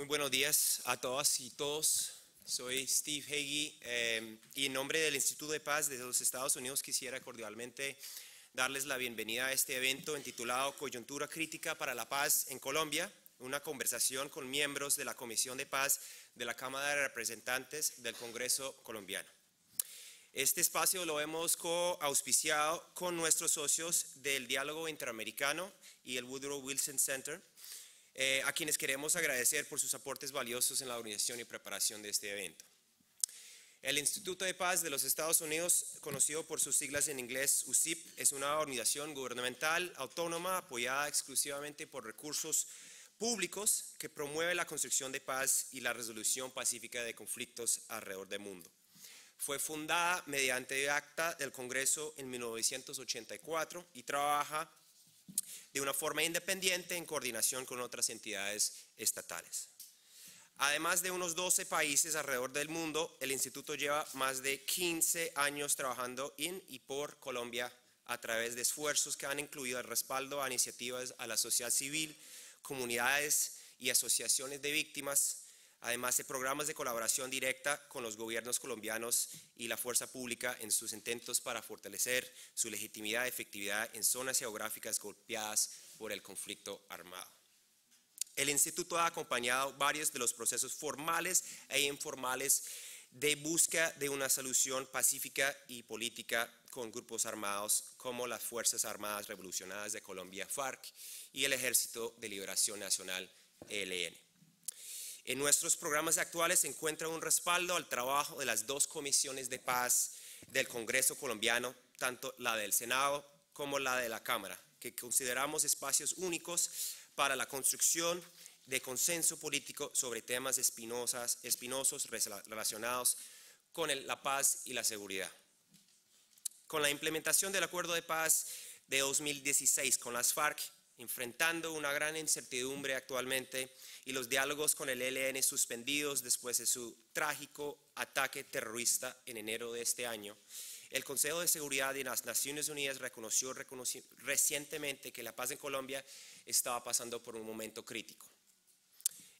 Muy buenos días a todas y todos. Soy Steve Hagee em, y en nombre del Instituto de Paz de los Estados Unidos quisiera cordialmente darles la bienvenida a este evento intitulado Coyuntura Crítica para la Paz en Colombia, una conversación con miembros de la Comisión de Paz de la Cámara de Representantes del Congreso colombiano. Este espacio lo hemos auspiciado con nuestros socios del Diálogo Interamericano y el Woodrow Wilson Center, eh, a quienes queremos agradecer por sus aportes valiosos en la organización y preparación de este evento. El Instituto de Paz de los Estados Unidos, conocido por sus siglas en inglés USIP, es una organización gubernamental autónoma apoyada exclusivamente por recursos públicos que promueve la construcción de paz y la resolución pacífica de conflictos alrededor del mundo. Fue fundada mediante acta del Congreso en 1984 y trabaja de una forma independiente en coordinación con otras entidades estatales. Además de unos 12 países alrededor del mundo, el instituto lleva más de 15 años trabajando en y por Colombia a través de esfuerzos que han incluido el respaldo a iniciativas a la sociedad civil, comunidades y asociaciones de víctimas, Además, de programas de colaboración directa con los gobiernos colombianos y la fuerza pública en sus intentos para fortalecer su legitimidad y efectividad en zonas geográficas golpeadas por el conflicto armado. El Instituto ha acompañado varios de los procesos formales e informales de búsqueda de una solución pacífica y política con grupos armados como las Fuerzas Armadas Revolucionadas de Colombia, FARC, y el Ejército de Liberación Nacional, ELN. En nuestros programas actuales se encuentra un respaldo al trabajo de las dos comisiones de paz del Congreso colombiano, tanto la del Senado como la de la Cámara, que consideramos espacios únicos para la construcción de consenso político sobre temas espinosos relacionados con la paz y la seguridad. Con la implementación del Acuerdo de Paz de 2016 con las FARC, enfrentando una gran incertidumbre actualmente y los diálogos con el ELN suspendidos después de su trágico ataque terrorista en enero de este año, el Consejo de Seguridad de las Naciones Unidas reconoció, recientemente que la paz en Colombia estaba pasando por un momento crítico.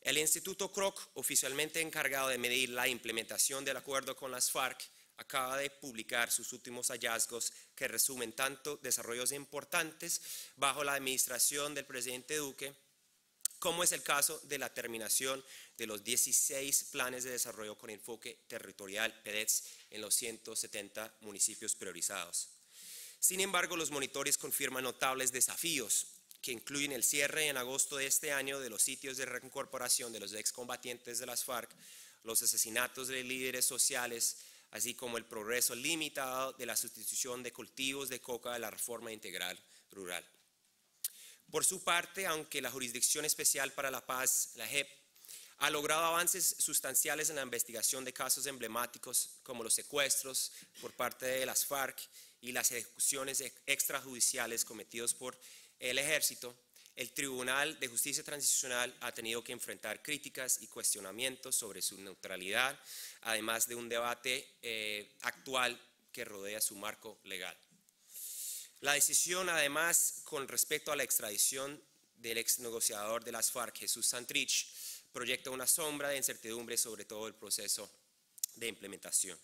El Instituto CROC, oficialmente encargado de medir la implementación del acuerdo con las FARC, acaba de publicar sus últimos hallazgos que resumen tanto desarrollos importantes bajo la administración del presidente Duque, como es el caso de la terminación de los 16 planes de desarrollo con enfoque territorial PEDETS en los 170 municipios priorizados. Sin embargo, los monitores confirman notables desafíos que incluyen el cierre en agosto de este año de los sitios de reincorporación de los excombatientes de las FARC, los asesinatos de líderes sociales, así como el progreso limitado de la sustitución de cultivos de coca de la reforma integral rural. Por su parte, aunque la Jurisdicción Especial para la Paz, la JEP, ha logrado avances sustanciales en la investigación de casos emblemáticos como los secuestros por parte de las FARC y las ejecuciones extrajudiciales cometidos por el ejército, el Tribunal de Justicia Transicional ha tenido que enfrentar críticas y cuestionamientos sobre su neutralidad, además de un debate eh, actual que rodea su marco legal. La decisión, además, con respecto a la extradición del ex negociador de las FARC, Jesús Santrich, proyecta una sombra de incertidumbre sobre todo el proceso de implementación.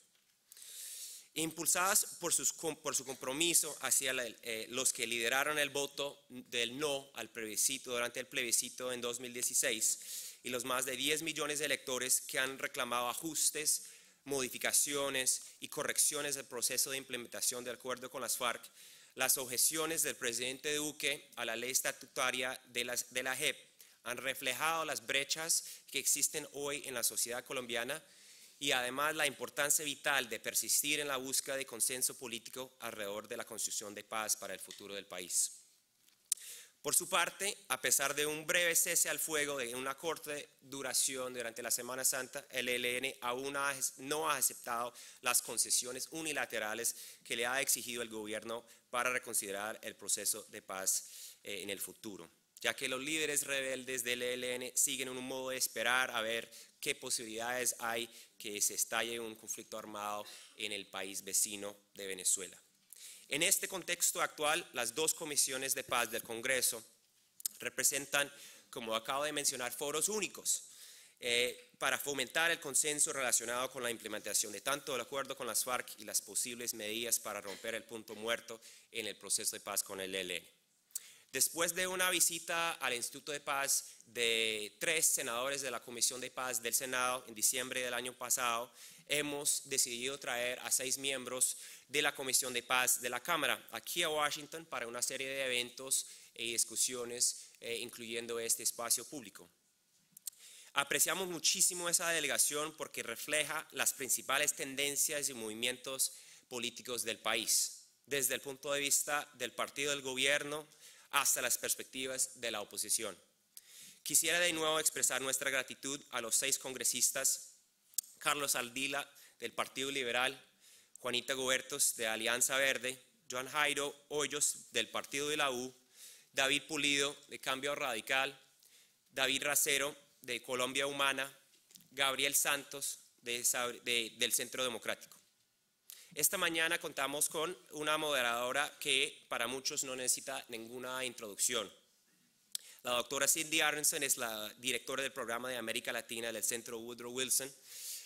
E impulsadas por, su compromiso hacia eh, los que lideraron el voto del no al plebiscito durante el plebiscito en 2016 y los más de 10 millones de electores que han reclamado ajustes, modificaciones y correcciones del proceso de implementación del acuerdo con las FARC, las objeciones del presidente Duque a la ley estatutaria de, de la JEP han reflejado las brechas que existen hoy en la sociedad colombiana y además la importancia vital de persistir en la búsqueda de consenso político alrededor de la construcción de paz para el futuro del país. Por su parte, a pesar de un breve cese al fuego de una corta duración durante la Semana Santa, el ELN aún no ha aceptado las concesiones unilaterales que le ha exigido el gobierno para reconsiderar el proceso de paz eh, en el futuro, ya que los líderes rebeldes del ELN siguen en un modo de esperar a ver qué posibilidades hay que se estalle un conflicto armado en el país vecino de Venezuela. En este contexto actual, las dos comisiones de paz del Congreso representan, como acabo de mencionar, foros únicos eh, para fomentar el consenso relacionado con la implementación de tanto el acuerdo con las FARC y las posibles medidas para romper el punto muerto en el proceso de paz con el ELN. Después de una visita al Instituto de Paz de tres senadores de la Comisión de Paz del Senado en diciembre del año pasado, hemos decidido traer a seis miembros de la Comisión de Paz de la Cámara aquí a Washington para una serie de eventos y e discusiones, eh, incluyendo este espacio público. Apreciamos muchísimo esa delegación porque refleja las principales tendencias y movimientos políticos del país, desde el punto de vista del partido del gobierno, hasta las perspectivas de la oposición. Quisiera de nuevo expresar nuestra gratitud a los seis congresistas, Carlos Aldila del Partido Liberal, Juanita Gobertos de Alianza Verde, Joan Jairo Hoyos del Partido de la U, David Pulido de Cambio Radical, David Racero de Colombia Humana, Gabriel Santos de, del Centro Democrático. Esta mañana contamos con una moderadora que para muchos no necesita ninguna introducción. La doctora Cindy Aronson es la directora del programa de América Latina del Centro Woodrow Wilson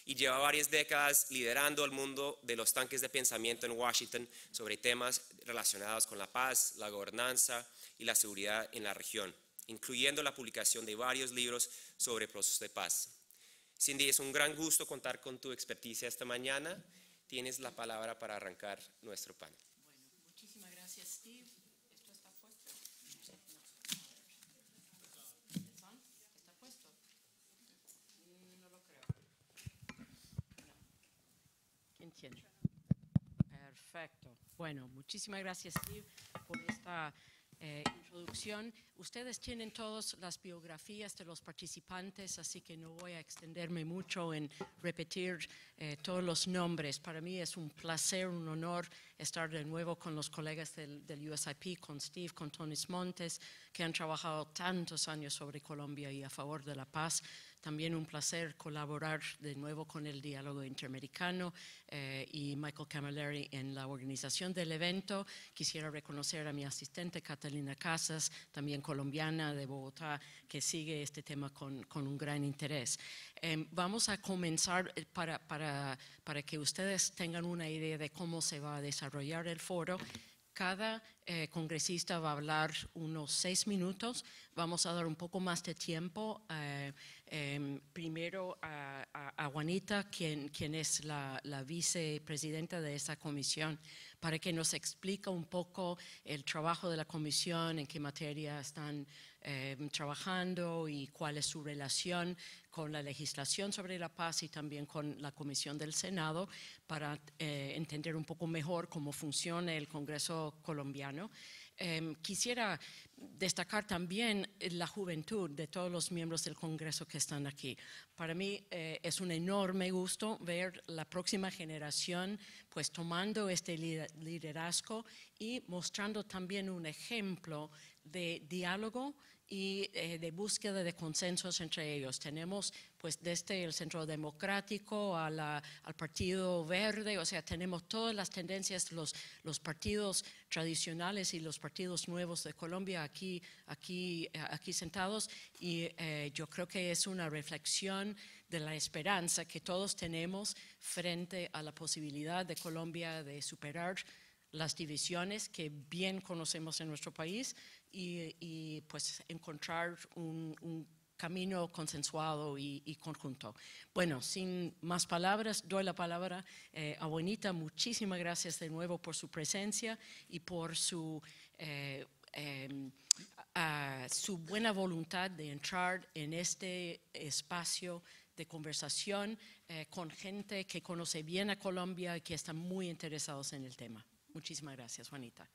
y lleva varias décadas liderando el mundo de los tanques de pensamiento en Washington sobre temas relacionados con la paz, la gobernanza y la seguridad en la región, incluyendo la publicación de varios libros sobre procesos de paz. Cindy, es un gran gusto contar con tu experticia esta mañana tienes la palabra para arrancar nuestro panel. Bueno, muchísimas gracias, Steve. ¿Esto está puesto? ¿Está puesto? Mm, no lo creo. No. ¿Quién tiene? Perfecto. Bueno, muchísimas gracias, Steve, por esta eh, introducción. Ustedes tienen todas las biografías de los participantes, así que no voy a extenderme mucho en repetir eh, todos los nombres. Para mí es un placer, un honor estar de nuevo con los colegas del, del USIP, con Steve, con Tonis Montes, que han trabajado tantos años sobre Colombia y a favor de la paz. También un placer colaborar de nuevo con el Diálogo Interamericano eh, y Michael Camilleri en la organización del evento. Quisiera reconocer a mi asistente Catalina Casas, también colombiana de Bogotá, que sigue este tema con, un gran interés. Em, vamos a comenzar eh, para, para, para que ustedes tengan una idea de cómo se va a desarrollar el foro. Cada eh, congresista va a hablar unos seis minutos. Vamos a dar un poco más de tiempo. Eh, em, primero a, Juanita, quien, es la, la, vicepresidenta de esa comisión, para que nos explique un poco el trabajo de la comisión, en qué materia están eh, trabajando y cuál es su relación con la legislación sobre la paz y también con la Comisión del Senado para eh, entender un poco mejor cómo funciona el Congreso colombiano. Em, quisiera destacar también la juventud de todos los miembros del Congreso que están aquí. Para mí eh, es un enorme gusto ver la próxima generación pues tomando este liderazgo y mostrando también un ejemplo de diálogo y eh, de búsqueda de consensos entre ellos. Tenemos pues desde el Centro Democrático al Partido Verde, o sea, tenemos todas las tendencias, los, los partidos tradicionales y los partidos nuevos de Colombia aquí, aquí, aquí sentados y eh, yo creo que es una reflexión de la esperanza que todos tenemos frente a la posibilidad de Colombia de superar las divisiones que bien conocemos en nuestro país, y, pues encontrar un, camino consensuado y, conjunto. Bueno, sin más palabras, doy la palabra eh, a Bonita. Muchísimas gracias de nuevo por su presencia y por su, eh, em, su buena voluntad de entrar en este espacio de conversación eh, con gente que conoce bien a Colombia y que están muy interesados en el tema. Muchísimas gracias, Juanita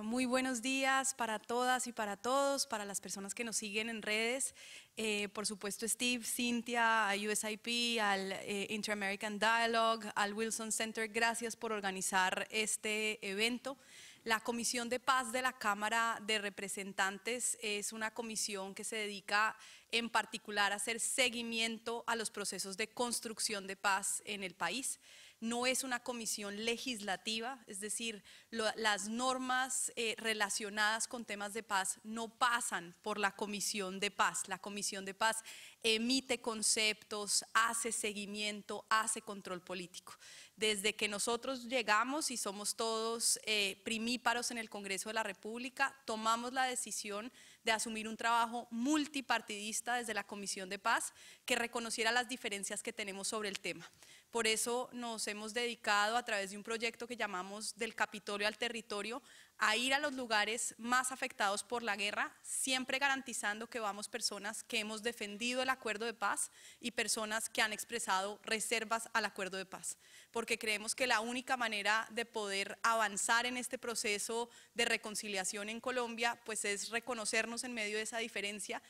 muy buenos días para todas y para todos, para las personas que nos siguen en redes. Eh, por supuesto, Steve, Cynthia, a USIP, al eh, Interamerican inter Dialogue, al Wilson Center, gracias por organizar este evento. La Comisión de Paz de la Cámara de Representantes es una comisión que se dedica en particular a hacer seguimiento a los procesos de construcción de paz en el país no es una comisión legislativa, es decir, las normas eh, relacionadas con temas de paz no pasan por la comisión de paz. La comisión de paz emite conceptos, hace seguimiento, hace control político. Desde que nosotros llegamos y somos todos eh, primíparos en el Congreso de la República, tomamos la decisión de asumir un trabajo multipartidista desde la Comisión de Paz que reconociera las diferencias que tenemos sobre el tema. Por eso nos hemos dedicado a través de un proyecto que llamamos Del Capitolio al Territorio a ir a los lugares más afectados por la guerra, siempre garantizando que vamos personas que hemos defendido el acuerdo de paz y personas que han expresado reservas al acuerdo de paz, porque creemos que la única manera de poder avanzar en este proceso de reconciliación en Colombia, pues es reconocernos en medio de esa diferencia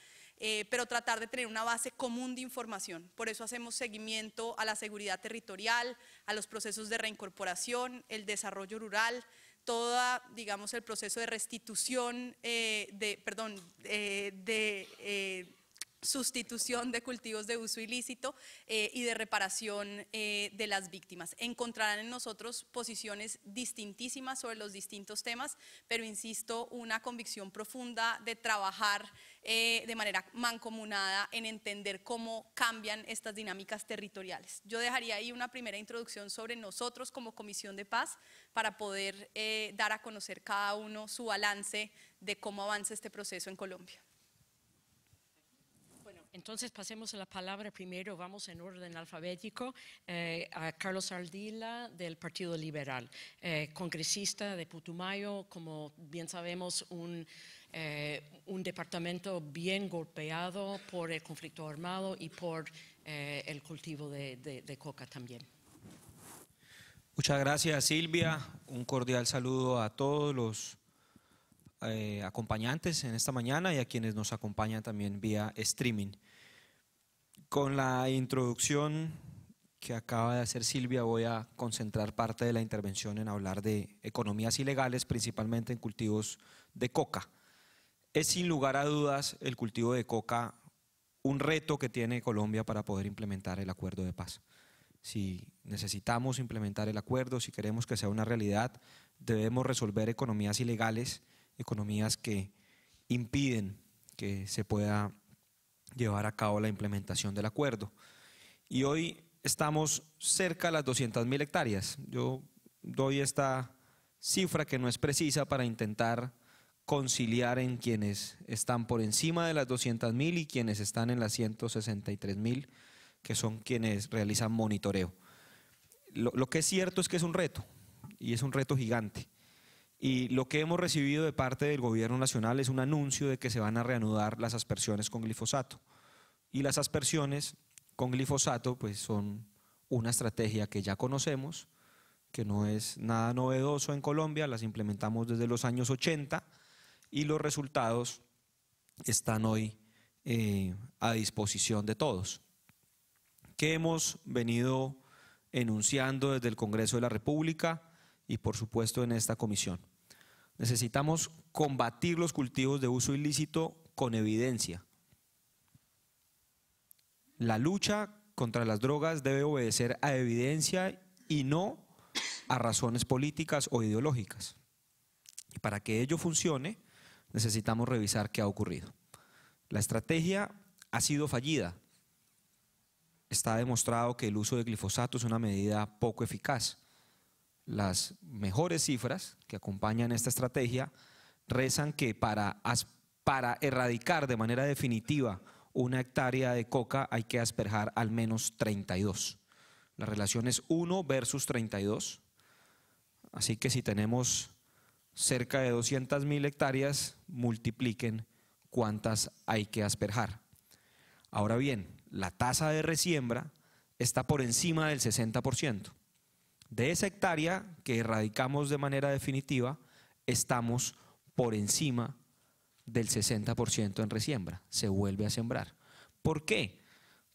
eh, pero tratar de tener una base común de información. Por eso hacemos seguimiento a la seguridad territorial, a los procesos de reincorporación, el desarrollo rural, todo digamos, el proceso de restitución, eh, de, perdón, eh, de sustitución de cultivos de uso ilícito eh, y de reparación eh, de las víctimas. Encontrarán en nosotros posiciones distintísimas sobre los distintos temas, pero insisto, una convicción profunda de trabajar eh, de manera mancomunada en entender cómo cambian estas dinámicas territoriales. Yo dejaría ahí una primera introducción sobre nosotros como Comisión de Paz para poder dar a conocer cada uno su balance de cómo avanza este proceso en Colombia. Entonces pasemos a la palabra primero, vamos en orden alfabético, eh, a Carlos Ardila del Partido Liberal, eh, congresista de Putumayo, como bien sabemos, eh, un, departamento bien golpeado por el conflicto armado y por el cultivo de, de coca también. Muchas gracias Silvia, un cordial saludo a todos los eh, acompañantes en esta mañana y a quienes nos acompañan también vía streaming. Con la introducción que acaba de hacer Silvia, voy a concentrar parte de la intervención en hablar de economías ilegales, principalmente en cultivos de coca. Es sin lugar a dudas el cultivo de coca un reto que tiene Colombia para poder implementar el acuerdo de paz. Si necesitamos implementar el acuerdo, si queremos que sea una realidad, debemos resolver economías ilegales economías que impiden que se pueda llevar a cabo la implementación del acuerdo. Y hoy estamos cerca de las 200.000 hectáreas. Yo doy esta cifra que no es precisa para intentar conciliar en quienes están por encima de las 200.000 y quienes están en las 163.000, que son quienes realizan monitoreo. Lo, lo, que es cierto es que es un reto, y es un reto gigante. Y lo que hemos recibido de parte del gobierno nacional es un anuncio de que se van a reanudar las aspersiones con glifosato. Y las aspersiones con glifosato pues son una estrategia que ya conocemos, que no es nada novedoso en Colombia, las implementamos desde los años 80 y los resultados están hoy eh, a disposición de todos. Que hemos venido enunciando desde el Congreso de la República y por supuesto en esta comisión? Necesitamos combatir los cultivos de uso ilícito con evidencia. La lucha contra las drogas debe obedecer a evidencia y no a razones políticas o ideológicas. Y para que ello funcione, necesitamos revisar qué ha ocurrido. La estrategia ha sido fallida. Está demostrado que el uso de glifosato es una medida poco eficaz las mejores cifras que acompañan esta estrategia rezan que para, para erradicar de manera definitiva una hectárea de coca hay que asperjar al menos 32. La relación es 1 versus 32. Así que si tenemos cerca de mil hectáreas, multipliquen cuántas hay que asperjar. Ahora bien, la tasa de resiembra está por encima del 60% de esa hectárea que erradicamos de manera definitiva, estamos por encima del 60% en resiembra, se vuelve a sembrar. ¿Por qué?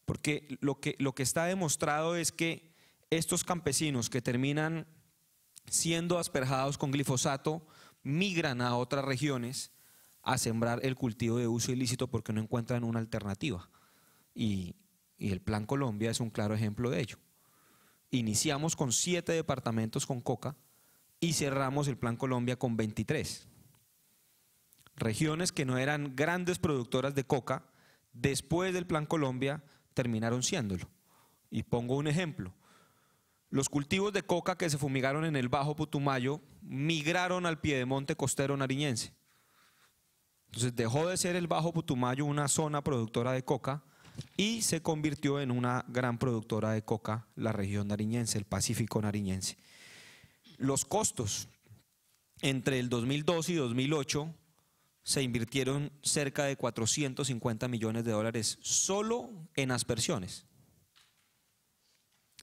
Porque lo que, lo que está demostrado es que estos campesinos que terminan siendo asperjados con glifosato migran a otras regiones a sembrar el cultivo de uso ilícito porque no encuentran una alternativa. y el Plan Colombia es un claro ejemplo de ello. Iniciamos con siete departamentos con coca y cerramos el Plan Colombia con 23. Regiones que no eran grandes productoras de coca, después del Plan Colombia terminaron siéndolo. Y pongo un ejemplo. Los cultivos de coca que se fumigaron en el Bajo Putumayo migraron al piedemonte costero nariñense. Entonces dejó de ser el Bajo Putumayo una zona productora de coca y se convirtió en una gran productora de coca, la región nariñense, el Pacífico nariñense. Los costos entre el 2002 y 2008 se invirtieron cerca de 450 millones de dólares solo en aspersiones.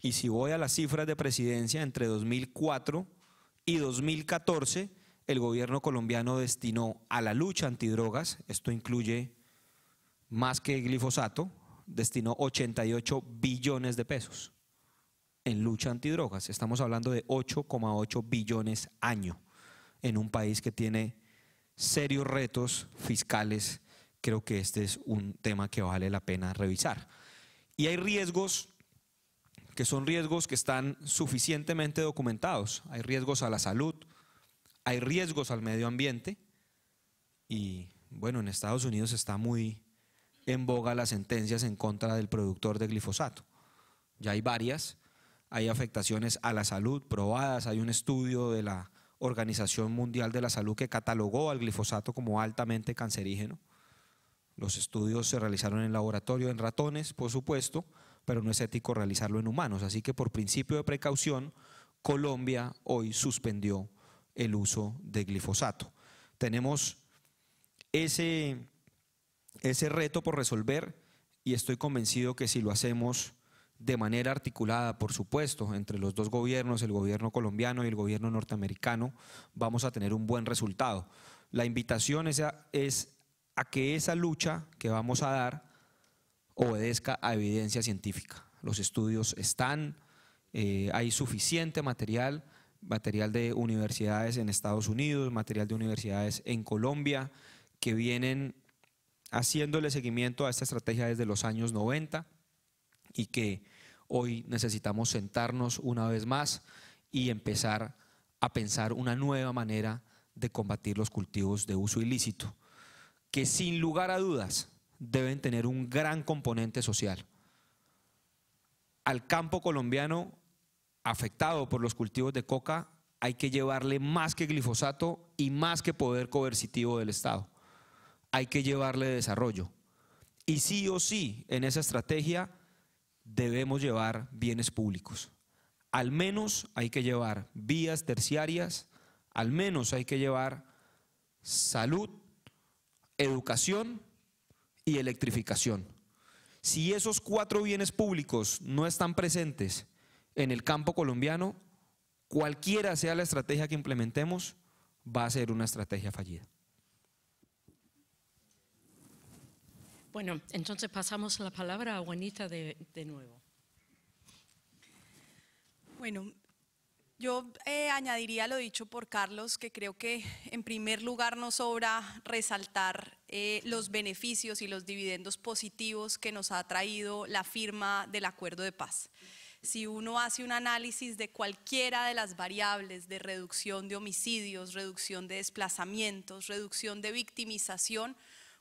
Y si voy a las cifras de presidencia, entre 2004 y 2014, el gobierno colombiano destinó a la lucha antidrogas, esto incluye más que glifosato, destinó 88 billones de pesos en lucha antidrogas. Estamos hablando de 8,8 billones año en un país que tiene serios retos fiscales. Creo que este es un tema que vale la pena revisar. Y hay riesgos que son riesgos que están suficientemente documentados. Hay riesgos a la salud, hay riesgos al medio ambiente y bueno, en Estados Unidos está muy en boga las sentencias en contra del productor de glifosato. Ya hay varias, hay afectaciones a la salud probadas, hay un estudio de la Organización Mundial de la Salud que catalogó al glifosato como altamente cancerígeno. Los estudios se realizaron en laboratorio, en ratones, por supuesto, pero no es ético realizarlo en humanos. Así que por principio de precaución, Colombia hoy suspendió el uso de glifosato. Tenemos ese ese reto por resolver y estoy convencido que si lo hacemos de manera articulada, por supuesto, entre los dos gobiernos, el gobierno colombiano y el gobierno norteamericano, vamos a tener un buen resultado. La invitación es a, que esa lucha que vamos a dar obedezca a evidencia científica. Los estudios están, eh, hay suficiente material, material de universidades en Estados Unidos, material de universidades en Colombia, que vienen haciéndole seguimiento a esta estrategia desde los años 90 y que hoy necesitamos sentarnos una vez más y empezar a pensar una nueva manera de combatir los cultivos de uso ilícito, que sin lugar a dudas deben tener un gran componente social. Al campo colombiano afectado por los cultivos de coca hay que llevarle más que glifosato y más que poder coercitivo del Estado hay que llevarle desarrollo. Y sí o sí, en esa estrategia debemos llevar bienes públicos. Al menos hay que llevar vías terciarias, al menos hay que llevar salud, educación y electrificación. Si esos cuatro bienes públicos no están presentes en el campo colombiano, cualquiera sea la estrategia que implementemos, va a ser una estrategia fallida. Bueno, entonces pasamos la palabra a Juanita de, nuevo. Bueno, yo eh, añadiría lo dicho por Carlos, que creo que en primer lugar nos sobra resaltar eh, los beneficios y los dividendos positivos que nos ha traído la firma del acuerdo de paz. Si uno hace un análisis de cualquiera de las variables de reducción de homicidios, reducción de desplazamientos, reducción de victimización,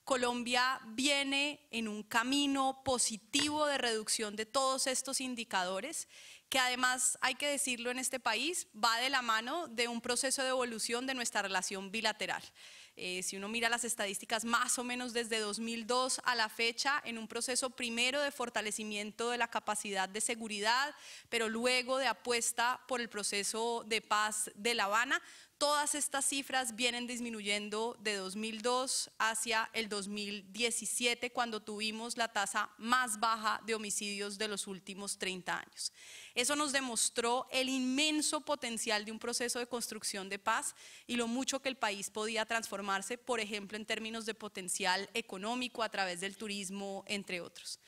Colombia viene en un camino positivo de reducción de todos estos indicadores, que además, hay que decirlo en este país, va de la mano de un proceso de evolución de nuestra relación bilateral. Eh, si uno mira las estadísticas más o menos desde 2002 a la fecha, en un proceso primero de fortalecimiento de la capacidad de seguridad, pero luego de apuesta por el proceso de paz de La Habana, Todas estas cifras vienen disminuyendo de 2002 hacia el 2017, cuando tuvimos la tasa más baja de homicidios de los últimos 30 años. Eso nos demostró el inmenso potencial de un proceso de construcción de paz y lo mucho que el país podía transformarse, por ejemplo, en términos de potencial económico a través del turismo, entre otros.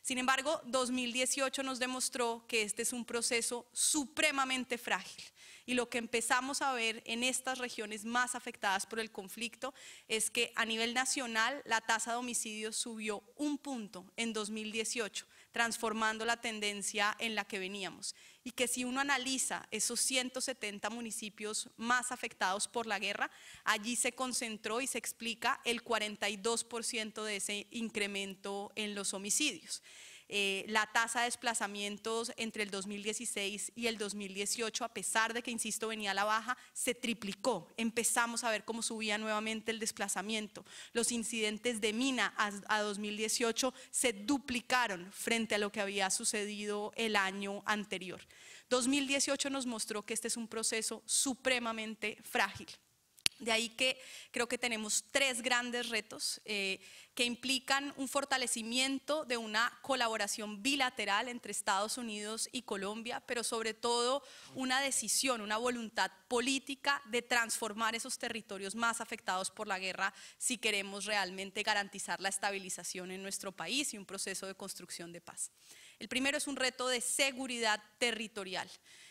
Sin embargo, 2018 nos demostró que este es un proceso supremamente frágil y lo que empezamos a ver en estas regiones más afectadas por el conflicto es que a nivel nacional la tasa de homicidios subió un punto en 2018, transformando la tendencia en la que veníamos. Y que si uno analiza esos 170 municipios más afectados por la guerra, allí se concentró y se explica el 42% de ese incremento en los homicidios. Eh, la tasa de desplazamientos entre el 2016 y el 2018, a pesar de que, insisto, venía a la baja, se triplicó. Empezamos a ver cómo subía nuevamente el desplazamiento. Los incidentes de mina a 2018 se duplicaron frente a lo que había sucedido el año anterior. 2018 nos mostró que este es un proceso supremamente frágil. De ahí que creo que tenemos tres grandes retos eh, que implican un fortalecimiento de una colaboración bilateral entre Estados Unidos y Colombia, pero sobre todo una decisión, una voluntad política de transformar esos territorios más afectados por la guerra si queremos realmente garantizar la estabilización en nuestro país y un proceso de construcción de paz. El primero es un reto de seguridad territorial.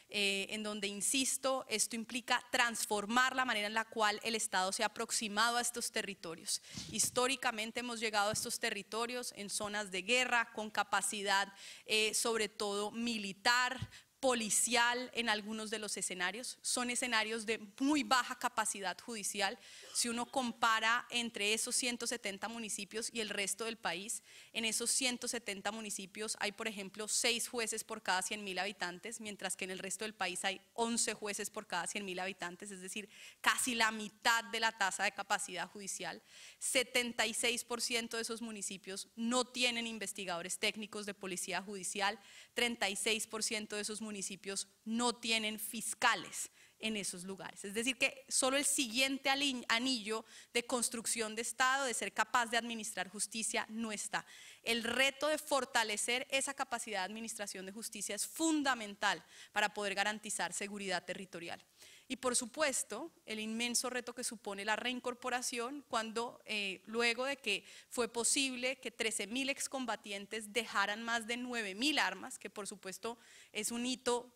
Eh, en donde, insisto, esto implica transformar la manera en la cual el Estado se ha aproximado a estos territorios. Históricamente hemos llegado a estos territorios en zonas de guerra, con capacidad eh, sobre todo militar, policial en algunos de los escenarios, son escenarios de muy baja capacidad judicial. Si uno compara entre esos 170 municipios y el resto del país, en esos 170 municipios hay, por ejemplo, 6 jueces por cada 100.000 habitantes, mientras que en el resto del país hay 11 jueces por cada 100.000 habitantes, es decir, casi la mitad de la tasa de capacidad judicial. 76% de esos municipios no tienen investigadores técnicos de policía judicial, 36% de esos municipios municipios no tienen fiscales en esos lugares. Es decir, que solo el siguiente anillo de construcción de Estado, de ser capaz de administrar justicia, no está. El reto de fortalecer esa capacidad de administración de justicia es fundamental para poder garantizar seguridad territorial. Y por supuesto, el inmenso reto que supone la reincorporación cuando eh, luego de que fue posible que 13.000 excombatientes dejaran más de 9.000 armas, que por supuesto es un hito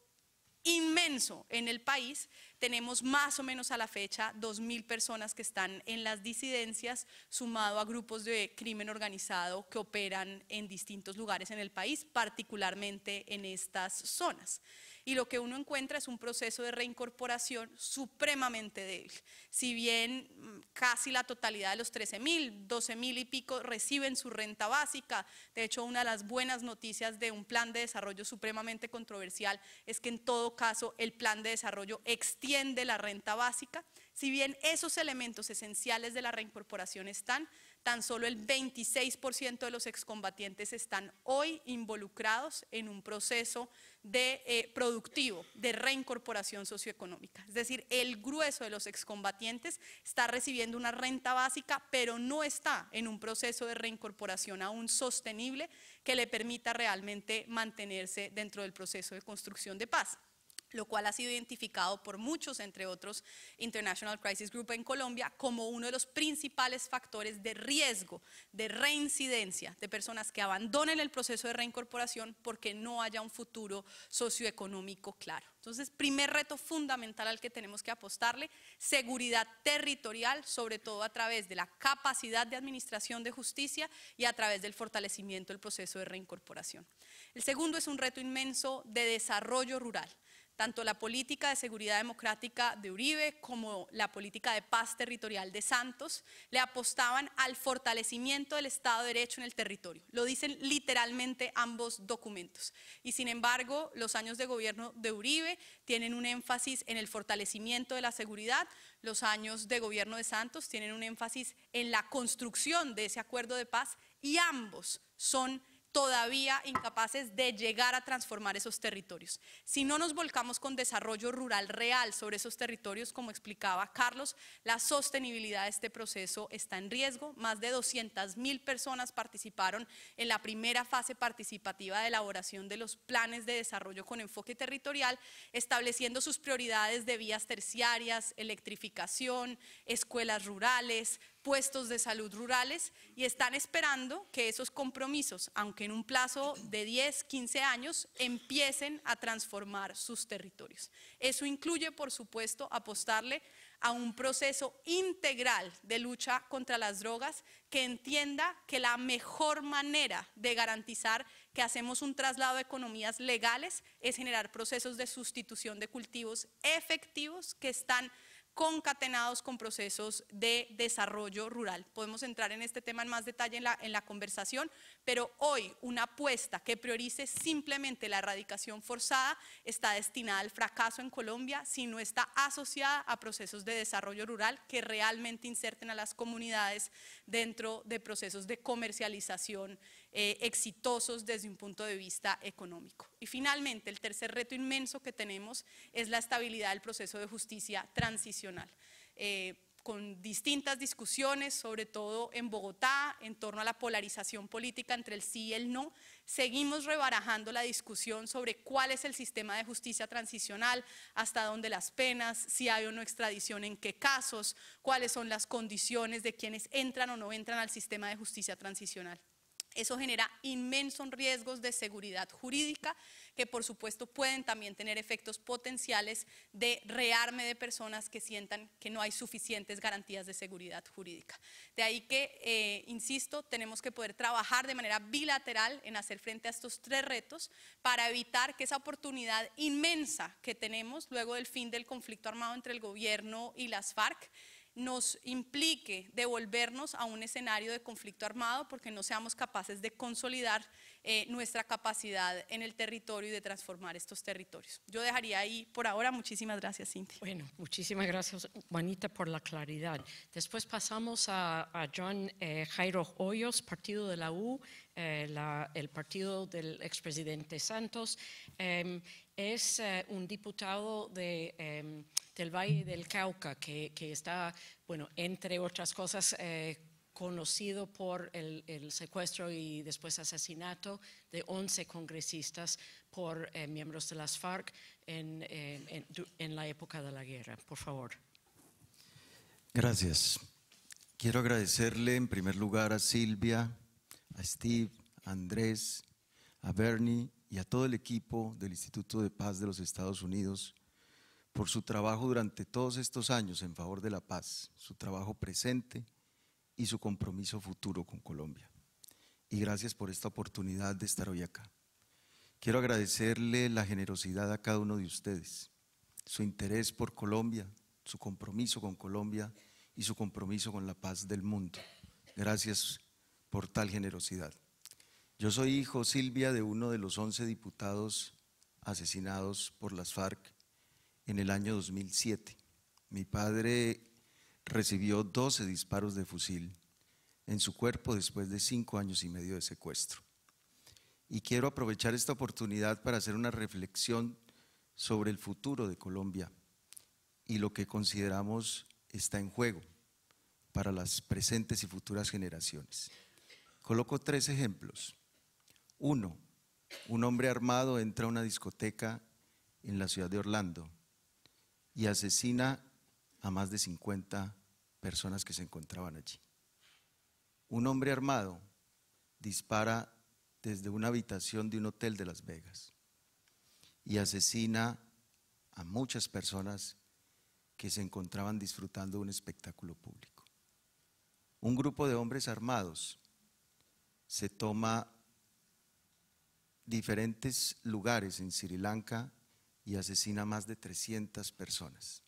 inmenso en el país, tenemos más o menos a la fecha 2.000 personas que están en las disidencias, sumado a grupos de crimen organizado que operan en distintos lugares en el país, particularmente en estas zonas y lo que uno encuentra es un proceso de reincorporación supremamente débil. Si bien mm, casi la totalidad de los 13.000 12.000 y pico reciben su renta básica, de hecho una de las buenas noticias de un plan de desarrollo supremamente controversial es que en todo caso el plan de desarrollo extiende de la renta básica. Si bien esos elementos esenciales de la reincorporación están, tan solo el 26% de los excombatientes están hoy involucrados en un proceso de, eh, productivo de reincorporación socioeconómica. Es decir, el grueso de los excombatientes está recibiendo una renta básica, pero no está en un proceso de reincorporación aún sostenible que le permita realmente mantenerse dentro del proceso de construcción de paz lo cual ha sido identificado por muchos, entre otros, International Crisis Group en Colombia, como uno de los principales factores de riesgo de reincidencia de personas que abandonen el proceso de reincorporación porque no haya un futuro socioeconómico claro. Entonces, primer reto fundamental al que tenemos que apostarle, seguridad territorial, sobre todo a través de la capacidad de administración de justicia y a través del fortalecimiento del proceso de reincorporación. El segundo es un reto inmenso de desarrollo rural tanto la política de seguridad democrática de Uribe como la política de paz territorial de Santos, le apostaban al fortalecimiento del Estado de Derecho en el territorio. Lo dicen literalmente ambos documentos. Y sin embargo, los años de gobierno de Uribe tienen un énfasis en el fortalecimiento de la seguridad, los años de gobierno de Santos tienen un énfasis en la construcción de ese acuerdo de paz y ambos son todavía incapaces de llegar a transformar esos territorios. Si no nos volcamos con desarrollo rural real sobre esos territorios, como explicaba Carlos, la sostenibilidad de este proceso está en riesgo. Más de 200 mil personas participaron en la primera fase participativa de elaboración de los planes de desarrollo con enfoque territorial, estableciendo sus prioridades de vías terciarias, electrificación, escuelas rurales, puestos de salud rurales y están esperando que esos compromisos, aunque en un plazo de 10, 15 años, empiecen a transformar sus territorios. Eso incluye, por supuesto, apostarle a un proceso integral de lucha contra las drogas que entienda que la mejor manera de garantizar que hacemos un traslado de economías legales es generar procesos de sustitución de cultivos efectivos que están concatenados con procesos de desarrollo rural. Podemos entrar en este tema en más detalle en la, conversación, pero hoy una apuesta que priorice simplemente la erradicación forzada está destinada al fracaso en Colombia si no está asociada a procesos de desarrollo rural que realmente inserten a las comunidades dentro de procesos de comercialización eh, exitosos desde un punto de vista económico. Y finalmente, el tercer reto inmenso que tenemos es la estabilidad del proceso de justicia transicional. Eh, con distintas discusiones, sobre todo en Bogotá, en torno a la polarización política entre el sí y el no. Seguimos rebarajando la discusión sobre cuál es el sistema de justicia transicional, hasta dónde las penas, si hay o no extradición, en qué casos, cuáles son las condiciones de quienes entran o no entran al sistema de justicia transicional. Eso genera inmensos riesgos de seguridad jurídica que por supuesto pueden también tener efectos potenciales de rearme de personas que sientan que no hay suficientes garantías de seguridad jurídica. De ahí que, eh, insisto, tenemos que poder trabajar de manera bilateral en hacer frente a estos tres retos para evitar que esa oportunidad inmensa que tenemos luego del fin del conflicto armado entre el gobierno y las FARC nos implique devolvernos a un escenario de conflicto armado porque no seamos capaces de consolidar eh, nuestra capacidad en el territorio y de transformar estos territorios. Yo dejaría ahí por ahora. Muchísimas gracias, Cintia. Bueno, muchísimas gracias, Juanita, por la claridad. Después pasamos a, John eh, Jairo Hoyos, partido de la U, eh, el partido del expresidente Santos. Em, es eh, un diputado em, del Valle del Cauca que, está, bueno, entre otras cosas, eh, conocido por el, secuestro y después asesinato de 11 congresistas por eh, miembros de las FARC en, em, en la época de la guerra. Por favor. Gracias. Quiero agradecerle en primer lugar a Silvia, a Steve, a Andrés, a Bernie y a todo el equipo del Instituto de Paz de los Estados Unidos por su trabajo durante todos estos años en favor de la paz, su trabajo presente y su compromiso futuro con Colombia. Y gracias por esta oportunidad de estar hoy acá. Quiero agradecerle la generosidad a cada uno de ustedes, su interés por Colombia, su compromiso con Colombia y su compromiso con la paz del mundo. Gracias por tal generosidad. Yo soy hijo, Silvia, de uno de los 11 diputados asesinados por las FARC en el año 2007. Mi padre recibió 12 disparos de fusil en su cuerpo después de cinco años y medio de secuestro. Y quiero aprovechar esta oportunidad para hacer una reflexión sobre el futuro de Colombia y lo que consideramos está en juego para las presentes y futuras generaciones. Coloco tres ejemplos. Uno, un hombre armado entra a una discoteca en la ciudad de Orlando y asesina a más de 50 personas que se encontraban allí. Un hombre armado dispara desde una habitación de un hotel de Las Vegas y asesina a muchas personas que se encontraban disfrutando de un espectáculo público. Un grupo de hombres armados se toma diferentes lugares en Sri Lanka y asesina más de 300 personas.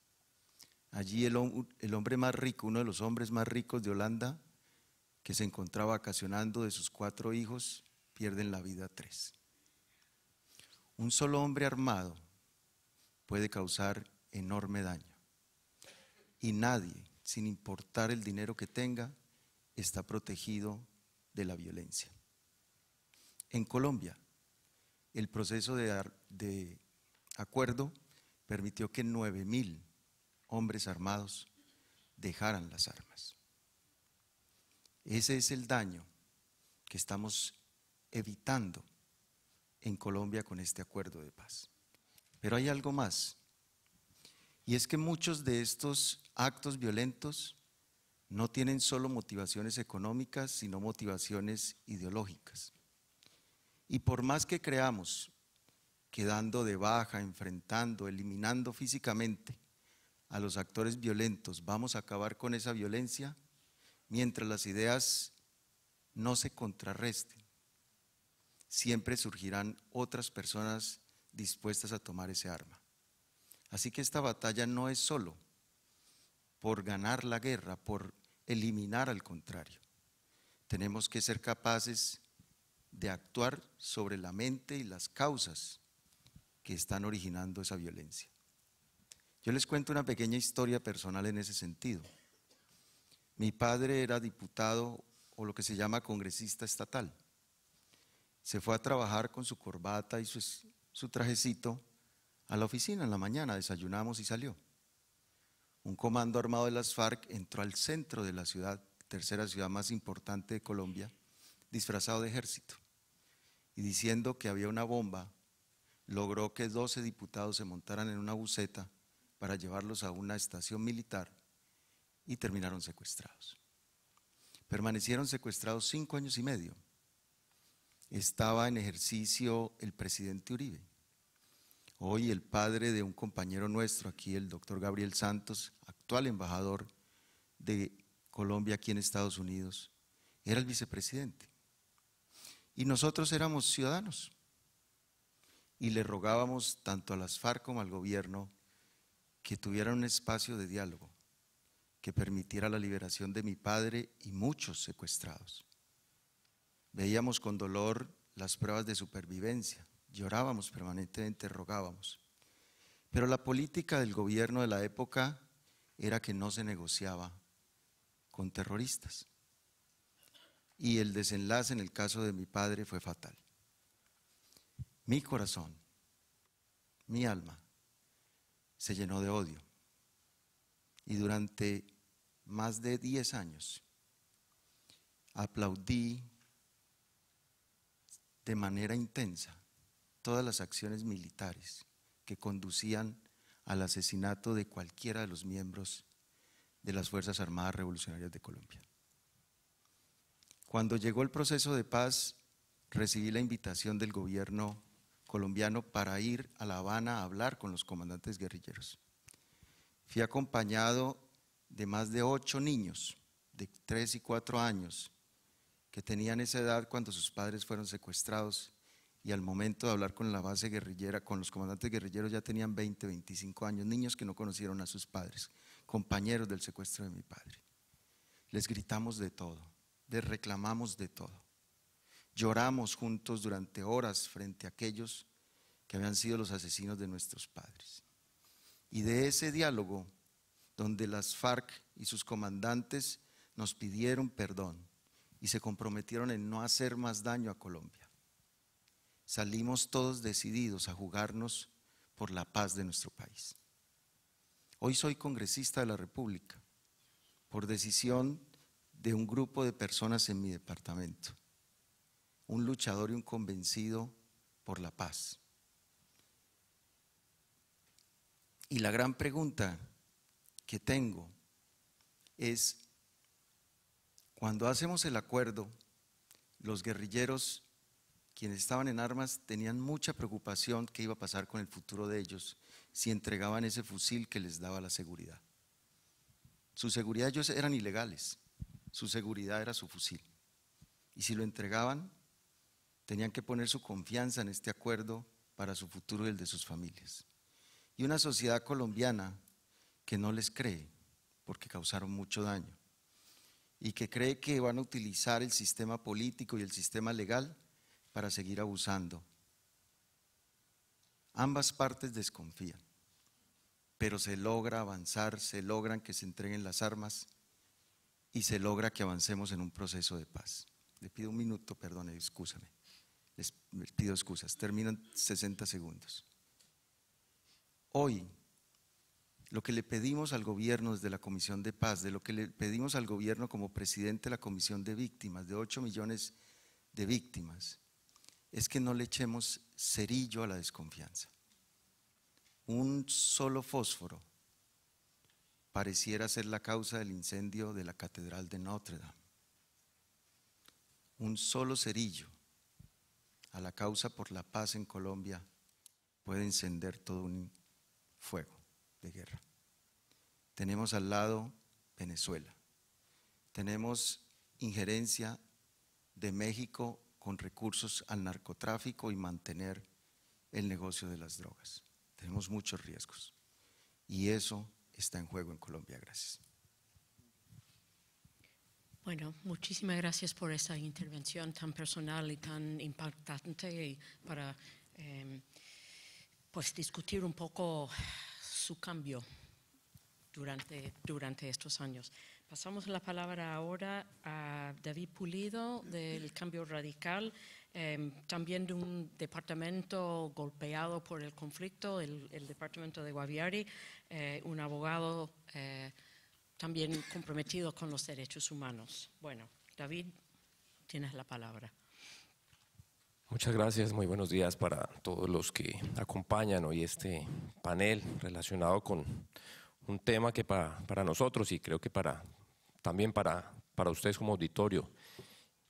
Allí el, hombre más rico, uno de los hombres más ricos de Holanda, que se encontraba vacacionando de sus cuatro hijos, pierden la vida tres. Un solo hombre armado puede causar enorme daño. Y nadie, sin importar el dinero que tenga, está protegido de la violencia. En Colombia, el proceso de, acuerdo permitió que 9.000 hombres armados dejaran las armas. Ese es el daño que estamos evitando en Colombia con este acuerdo de paz. Pero hay algo más, y es que muchos de estos actos violentos no tienen solo motivaciones económicas, sino motivaciones ideológicas. Y por más que creamos, quedando de baja, enfrentando, eliminando físicamente a los actores violentos, vamos a acabar con esa violencia mientras las ideas no se contrarresten. Siempre surgirán otras personas dispuestas a tomar ese arma. Así que esta batalla no es solo por ganar la guerra, por eliminar al contrario. Tenemos que ser capaces de actuar sobre la mente y las causas que están originando esa violencia. Yo les cuento una pequeña historia personal en ese sentido. Mi padre era diputado o lo que se llama congresista estatal. Se fue a trabajar con su corbata y su, su trajecito a la oficina en la mañana, desayunamos y salió. Un comando armado de las FARC entró al centro de la ciudad, tercera ciudad más importante de Colombia, disfrazado de ejército y diciendo que había una bomba, logró que 12 diputados se montaran en una buceta para llevarlos a una estación militar y terminaron secuestrados. Permanecieron secuestrados cinco años y medio. Estaba en ejercicio el presidente Uribe. Hoy el padre de un compañero nuestro aquí, el doctor Gabriel Santos, actual embajador de Colombia aquí en Estados Unidos, era el vicepresidente. Y nosotros éramos ciudadanos. Y le rogábamos tanto a las FARC como al gobierno que tuvieran un espacio de diálogo que permitiera la liberación de mi padre y muchos secuestrados. Veíamos con dolor las pruebas de supervivencia, llorábamos permanentemente, rogábamos. Pero la política del gobierno de la época era que no se negociaba con terroristas y el desenlace en el caso de mi padre fue fatal. Mi corazón, mi alma, se llenó de odio y durante más de 10 años aplaudí de manera intensa todas las acciones militares que conducían al asesinato de cualquiera de los miembros de las Fuerzas Armadas Revolucionarias de Colombia. Cuando llegó el proceso de paz, recibí la invitación del gobierno colombiano para ir a La Habana a hablar con los comandantes guerrilleros. Fui acompañado de más de ocho niños de tres y cuatro años que tenían esa edad cuando sus padres fueron secuestrados y al momento de hablar con la base guerrillera, con los comandantes guerrilleros ya tenían 20, 25 años, niños que no conocieron a sus padres, compañeros del secuestro de mi padre. Les gritamos de todo reclamamos de todo. Lloramos juntos durante horas frente a aquellos que habían sido los asesinos de nuestros padres. Y de ese diálogo, donde las FARC y sus comandantes nos pidieron perdón y se comprometieron en no hacer más daño a Colombia, salimos todos decididos a jugarnos por la paz de nuestro país. Hoy soy congresista de la República por decisión de un grupo de personas en mi departamento, un luchador y un convencido por la paz. Y la gran pregunta que tengo es, cuando hacemos el acuerdo, los guerrilleros, quienes estaban en armas, tenían mucha preocupación qué iba a pasar con el futuro de ellos si entregaban ese fusil que les daba la seguridad. Su seguridad ellos eran ilegales su seguridad era su fusil. Y si lo entregaban, tenían que poner su confianza en este acuerdo para su futuro y el de sus familias. Y una sociedad colombiana que no les cree porque causaron mucho daño y que cree que van a utilizar el sistema político y el sistema legal para seguir abusando. Ambas partes desconfían, pero se logra avanzar, se logran que se entreguen las armas y se logra que avancemos en un proceso de paz. Le pido un minuto, perdone, excúsame. Les pido excusas. Termino en 60 segundos. Hoy, lo que le pedimos al gobierno desde la Comisión de Paz, de lo que le pedimos al gobierno como presidente de la Comisión de Víctimas, de 8 millones de víctimas, es que no le echemos cerillo a la desconfianza. Un solo fósforo pareciera ser la causa del incendio de la Catedral de Notre Dame. Un solo cerillo a la causa por la paz en Colombia puede encender todo un fuego de guerra. Tenemos al lado Venezuela. Tenemos injerencia de México con recursos al narcotráfico y mantener el negocio de las drogas. Tenemos muchos riesgos. Y eso está en juego en Colombia. Gracias. Bueno, muchísimas gracias por esa intervención tan personal y tan impactante para em, pues discutir un poco su cambio durante, durante estos años. Pasamos la palabra ahora a David Pulido del Cambio Radical. Em, también de un departamento golpeado por el conflicto, el, departamento de Guaviari, eh, un abogado eh, también comprometido con los derechos humanos. Bueno, David, tienes la palabra. Muchas gracias, muy buenos días para todos los que acompañan hoy este panel relacionado con un tema que para, para nosotros y creo que para, también para, para ustedes como auditorio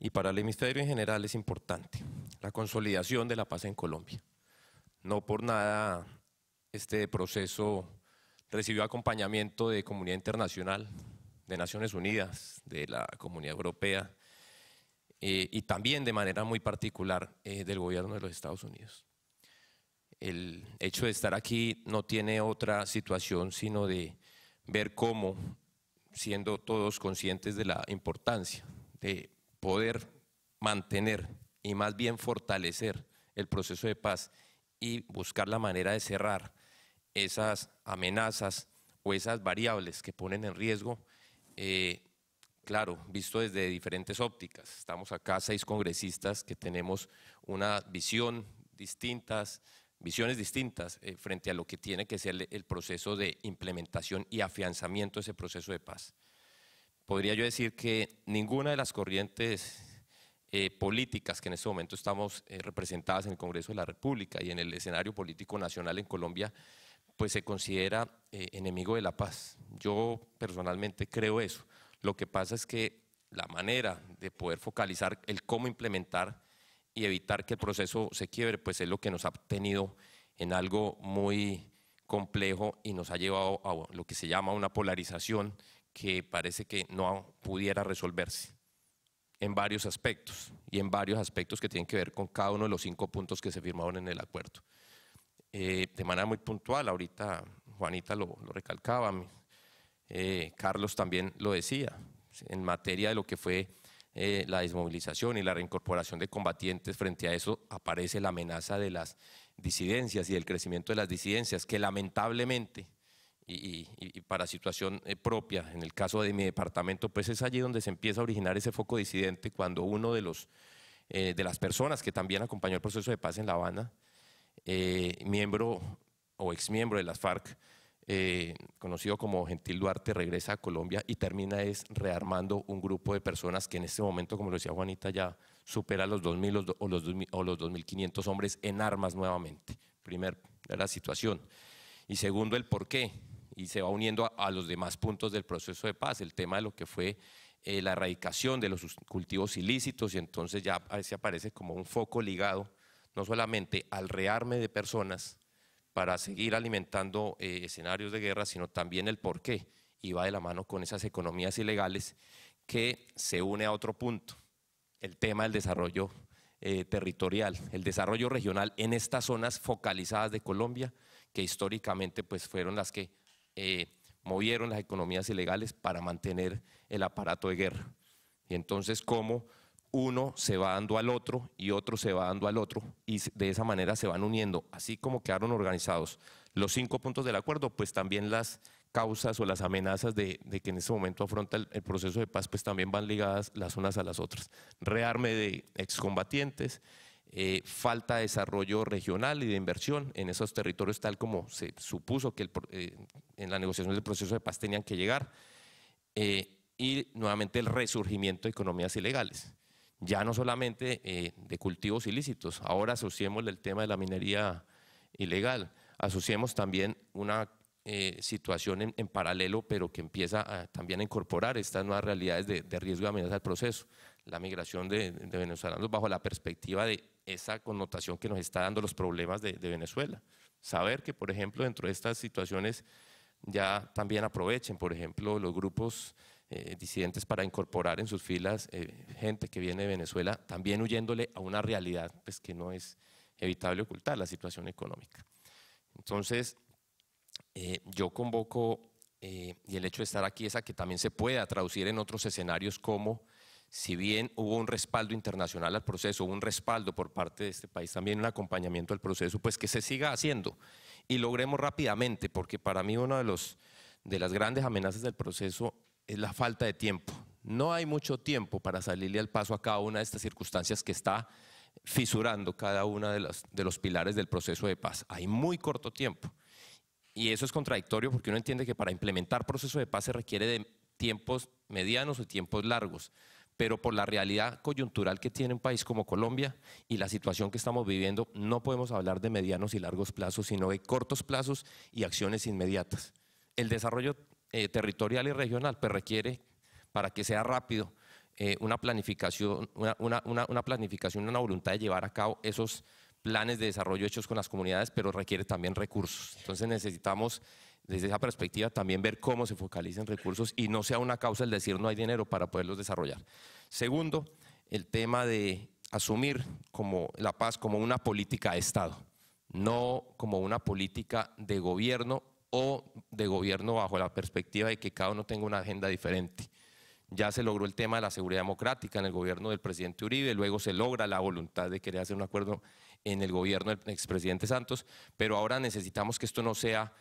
y para el hemisferio en general es importante, la consolidación de la paz en Colombia. No por nada este proceso recibió acompañamiento de comunidad internacional, de Naciones Unidas, de la Comunidad Europea eh, y también de manera muy particular eh, del gobierno de los Estados Unidos. El hecho de estar aquí no tiene otra situación sino de ver cómo, siendo todos conscientes de la importancia de poder mantener y más bien fortalecer el proceso de paz y buscar la manera de cerrar esas amenazas o esas variables que ponen en riesgo, eh, claro, visto desde diferentes ópticas. Estamos acá seis congresistas que tenemos una visión distintas, visiones distintas eh, frente a lo que tiene que ser el proceso de implementación y afianzamiento de ese proceso de paz podría yo decir que ninguna de las corrientes eh, políticas que en este momento estamos eh, representadas en el Congreso de la República y en el escenario político nacional en Colombia, pues se considera eh, enemigo de la paz. Yo personalmente creo eso. Lo que pasa es que la manera de poder focalizar el cómo implementar y evitar que el proceso se quiebre, pues es lo que nos ha tenido en algo muy complejo y nos ha llevado a lo que se llama una polarización que parece que no pudiera resolverse en varios aspectos y en varios aspectos que tienen que ver con cada uno de los cinco puntos que se firmaron en el acuerdo. Eh, de manera muy puntual, ahorita Juanita lo, lo recalcaba, eh, Carlos también lo decía, en materia de lo que fue eh, la desmovilización y la reincorporación de combatientes, frente a eso aparece la amenaza de las disidencias y el crecimiento de las disidencias, que lamentablemente y, para situación eh, propia. En el caso de mi departamento, pues es allí donde se empieza a originar ese foco disidente cuando uno de, los, eh, de las personas que también acompañó el proceso de paz en La Habana, eh, miembro o exmiembro de las FARC, conocido como Gentil Duarte, regresa a Colombia y termina es rearmando un grupo de personas que en este momento, como lo decía Juanita, ya supera los 2.000 o los, 2.500 hombres en armas nuevamente. Primero, la situación. Y segundo, el por qué y se va uniendo a, los demás puntos del proceso de paz, el tema de lo que fue eh, la erradicación de los cultivos ilícitos y entonces ya se aparece como un foco ligado no solamente al rearme de personas para seguir alimentando eh, escenarios de guerra, sino también el por qué y va de la mano con esas economías ilegales que se une a otro punto, el tema del desarrollo eh, territorial, el desarrollo regional en estas zonas focalizadas de Colombia, que históricamente pues fueron las que eh, movieron las economías ilegales para mantener el aparato de guerra. Y entonces cómo uno se va dando al otro y otro se va dando al otro y de esa manera se van uniendo, así como quedaron organizados los cinco puntos del acuerdo, pues también las causas o las amenazas de, que en ese momento afronta el, proceso de paz, pues también van ligadas las unas a las otras. Rearme de excombatientes, eh, falta de desarrollo regional y de inversión en esos territorios tal como se supuso que eh, en la negociación del proceso de paz tenían que llegar, eh, y nuevamente el resurgimiento de economías ilegales, ya no solamente de cultivos ilícitos, ahora asociemos el tema de la minería ilegal, asociemos también una situación en, paralelo, pero que empieza a, también a incorporar estas nuevas realidades de, riesgo y amenaza al proceso, la migración de venezolanos bajo la perspectiva de esa connotación que nos está dando los problemas de, Venezuela. Saber que, por ejemplo, dentro de estas situaciones ya también aprovechen, por ejemplo, los grupos eh, disidentes para incorporar en sus filas eh, gente que viene de Venezuela, también huyéndole a una realidad pues, que no es evitable ocultar, la situación económica. Entonces, eh, yo convoco, y el hecho de estar aquí es a que también se pueda traducir en otros escenarios como si bien hubo un respaldo internacional al proceso, hubo un respaldo por parte de este país, también un acompañamiento al proceso, pues que se siga haciendo y logremos rápidamente, porque para mí una de, las grandes amenazas del proceso es la falta de tiempo. No hay mucho tiempo para salirle al paso a cada una de estas circunstancias que está fisurando cada una de, los, de los pilares del proceso de paz. Hay muy corto tiempo. Y eso es contradictorio porque uno entiende que para implementar proceso de paz se requiere de tiempos medianos o tiempos largos pero por la realidad coyuntural que tiene un país como Colombia y la situación que estamos viviendo, no podemos hablar de medianos y largos plazos, sino de cortos plazos y acciones inmediatas. El desarrollo eh, territorial y regional pues, requiere, para que sea rápido, eh, una, planificación, una, una, planificación, una voluntad de llevar a cabo esos planes de desarrollo hechos con las comunidades, pero requiere también recursos. Entonces necesitamos desde esa perspectiva también ver cómo se focalizan recursos y no sea una causa el decir no hay dinero para poderlos desarrollar. Segundo, el tema de asumir como la paz como una política de Estado, no como una política de gobierno o de gobierno bajo la perspectiva de que cada uno tenga una agenda diferente. Ya se logró el tema de la seguridad democrática en el gobierno del presidente Uribe, luego se logra la voluntad de querer hacer un acuerdo en el gobierno del expresidente Santos, pero ahora necesitamos que esto no sea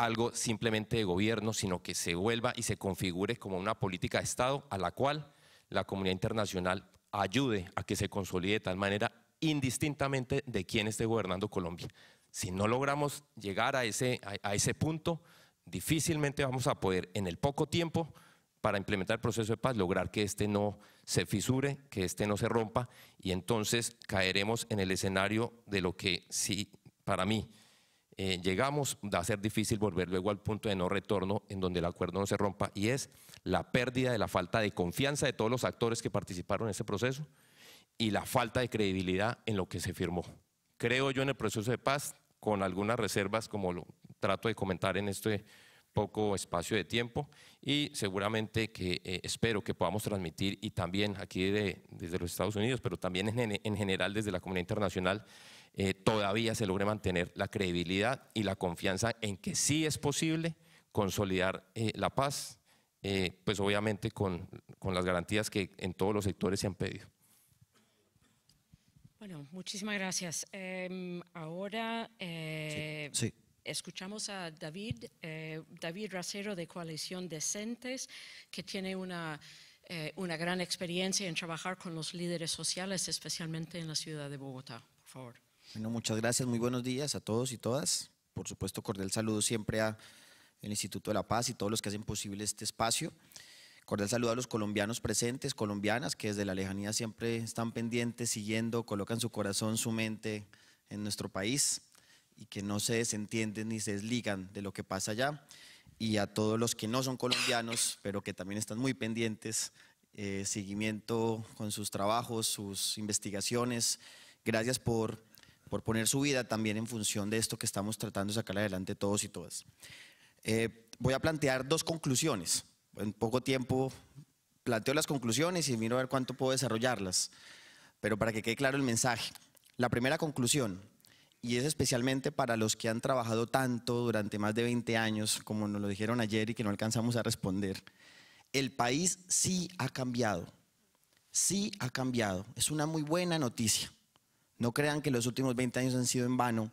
algo simplemente de gobierno, sino que se vuelva y se configure como una política de Estado a la cual la comunidad internacional ayude a que se consolide de tal manera indistintamente de quién esté gobernando Colombia. Si no logramos llegar a ese, a ese punto, difícilmente vamos a poder en el poco tiempo para implementar el proceso de paz, lograr que este no se fisure, que este no se rompa, y entonces caeremos en el escenario de lo que sí, para mí, eh, llegamos, a ser difícil volver luego al punto de no retorno en donde el acuerdo no se rompa y es la pérdida de la falta de confianza de todos los actores que participaron en ese proceso y la falta de credibilidad en lo que se firmó. Creo yo en el proceso de paz con algunas reservas como lo trato de comentar en este poco espacio de tiempo y seguramente que eh, espero que podamos transmitir y también aquí desde los Estados Unidos, pero también en, en general desde la comunidad internacional, eh, todavía se logre mantener la credibilidad y la confianza en que sí es posible consolidar eh, la paz, eh, pues obviamente con, las garantías que en todos los sectores se han pedido. Bueno, muchísimas gracias. Em, ahora escuchamos a David, David Racero de Coalición Decentes, que tiene una, una gran experiencia en trabajar con los líderes sociales, especialmente en la ciudad de Bogotá. Por favor. Bueno, muchas gracias, muy buenos días a todos y todas. Por supuesto, cordial saludo siempre al Instituto de la Paz y todos los que hacen posible este espacio. Cordial saludo a los colombianos presentes, colombianas, que desde la lejanía siempre están pendientes, siguiendo, colocan su corazón, su mente en nuestro país y que no se desentienden ni se desligan de lo que pasa allá. Y a todos los que no son colombianos, pero que también están muy pendientes, eh, seguimiento con sus trabajos, sus investigaciones. Gracias por por poner su vida también en función de esto que estamos tratando de sacar adelante todos y todas. Eh, voy a plantear dos conclusiones. En poco tiempo planteo las conclusiones y miro a ver cuánto puedo desarrollarlas, pero para que quede claro el mensaje. La primera conclusión, y es especialmente para los que han trabajado tanto durante más de 20 años, como nos lo dijeron ayer y que no alcanzamos a responder, el país sí ha cambiado, sí ha cambiado, es una muy buena noticia. No crean que los últimos 20 años han sido en vano,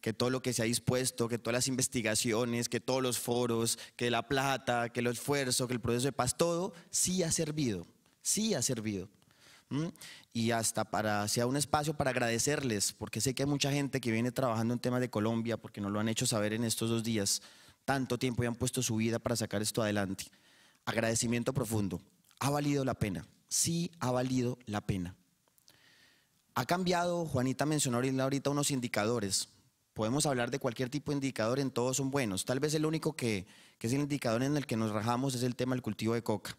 que todo lo que se ha dispuesto, que todas las investigaciones, que todos los foros, que la plata, que el esfuerzo, que el proceso de paz, todo sí ha servido, sí ha servido. Y hasta para sea un espacio para agradecerles, porque sé que hay mucha gente que viene trabajando en temas de Colombia, porque no lo han hecho saber en estos dos días, tanto tiempo y han puesto su vida para sacar esto adelante. Agradecimiento profundo. Ha valido la pena, sí ha valido la pena. Ha cambiado, Juanita mencionó ahorita unos indicadores. Podemos hablar de cualquier tipo de indicador, en todos son buenos. Tal vez el único que, es el indicador en el que nos rajamos es el tema del cultivo de coca.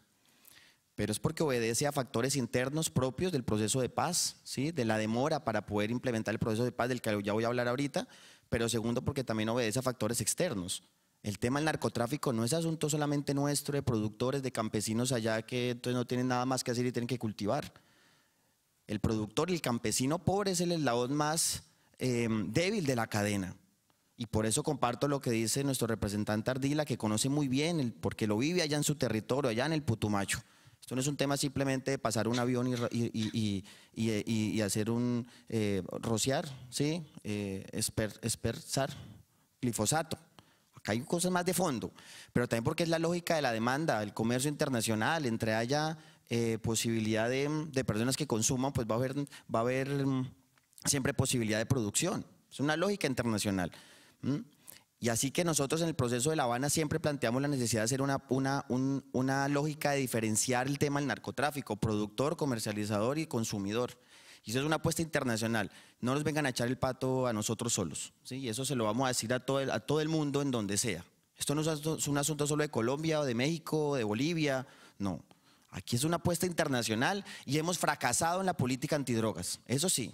Pero es porque obedece a factores internos propios del proceso de paz, ¿sí? de la demora para poder implementar el proceso de paz, del que ya voy a hablar ahorita. Pero segundo, porque también obedece a factores externos. El tema del narcotráfico no es asunto solamente nuestro, de productores, de campesinos allá que entonces no tienen nada más que hacer y tienen que cultivar el productor y el campesino pobre es el eslabón más em, débil de la cadena. Y por eso comparto lo que dice nuestro representante Ardila, que conoce muy bien, porque lo vive allá en su territorio, allá en el Putumacho. Esto no es un tema simplemente de pasar un avión y, hacer un eh, rociar, ¿sí? Eh, glifosato. Acá hay cosas más de fondo, pero también porque es la lógica de la demanda, el comercio internacional, entre allá eh, posibilidad de, mm, de, personas que consuman, pues va a haber, va a haber mm, siempre posibilidad de producción. Es una lógica internacional. Y así que nosotros en el proceso de La Habana siempre planteamos la necesidad de hacer una, una, lógica de diferenciar el tema del narcotráfico, productor, comercializador y consumidor. Y eso es una apuesta internacional. No nos vengan a echar el pato a nosotros solos. ¿sí? Y eso se lo vamos a decir a todo, a todo el mundo en donde sea. Esto no es un asunto solo de Colombia o de México o de Bolivia. No. Aquí es una apuesta internacional y hemos fracasado en la política antidrogas, eso sí.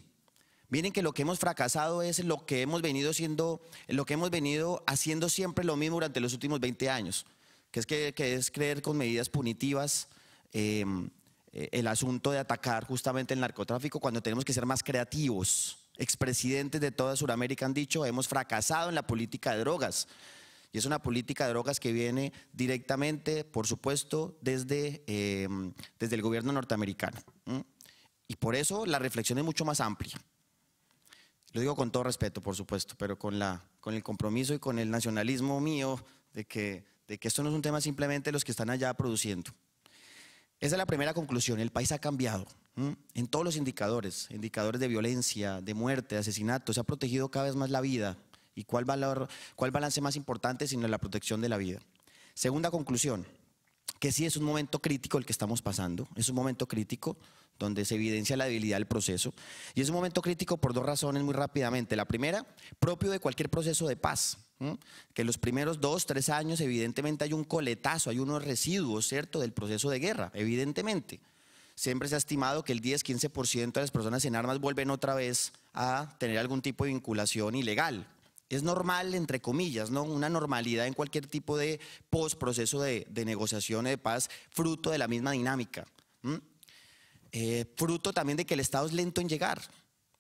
Miren que lo que hemos fracasado es lo que hemos venido siendo, lo que hemos venido haciendo siempre lo mismo durante los últimos 20 años, que es que, es creer con medidas punitivas em, eh, el asunto de atacar justamente el narcotráfico cuando tenemos que ser más creativos. Expresidentes de toda Sudamérica han dicho, hemos fracasado en la política de drogas. Y es una política de drogas que viene directamente, por supuesto, desde, em, desde el gobierno norteamericano. Y por eso la reflexión es mucho más amplia. Lo digo con todo respeto, por supuesto, pero con, la, con el compromiso y con el nacionalismo mío de que, esto no es un tema simplemente de los que están allá produciendo. Esa es la primera conclusión. El país ha cambiado en todos los indicadores, indicadores de violencia, de muerte, de asesinato. Se ha protegido cada vez más la vida, y cuál, valor, cuál balance más importante sino la protección de la vida. Segunda conclusión, que sí es un momento crítico el que estamos pasando, es un momento crítico donde se evidencia la debilidad del proceso y es un momento crítico por dos razones muy rápidamente. La primera, propio de cualquier proceso de paz, que los primeros dos, tres años evidentemente hay un coletazo, hay unos residuos, ¿cierto?, del proceso de guerra, evidentemente. Siempre se ha estimado que el 10-15% de las personas en armas vuelven otra vez a tener algún tipo de vinculación ilegal, es normal, entre comillas, ¿no? Una normalidad en cualquier tipo de postproceso de, de negociación de paz, fruto de la misma dinámica. Eh, fruto también de que el Estado es lento en llegar.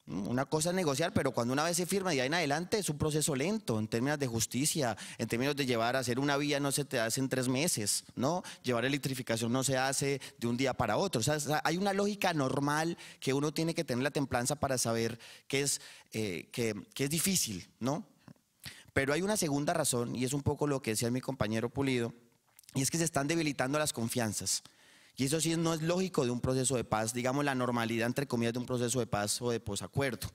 Una cosa es negociar, pero cuando una vez se firma y ahí en adelante es un proceso lento en términos de justicia, en términos de llevar a hacer una vía no se te hace en tres meses, ¿no? Llevar electrificación no se hace de un día para otro. hay una lógica normal que uno tiene que tener la templanza para saber que es, eh, que es difícil, ¿no? Pero hay una segunda razón, y es un poco lo que decía mi compañero Pulido, y es que se están debilitando las confianzas. Y eso sí no es lógico de un proceso de paz, digamos la normalidad, entre comillas, de un proceso de paz o de posacuerdo.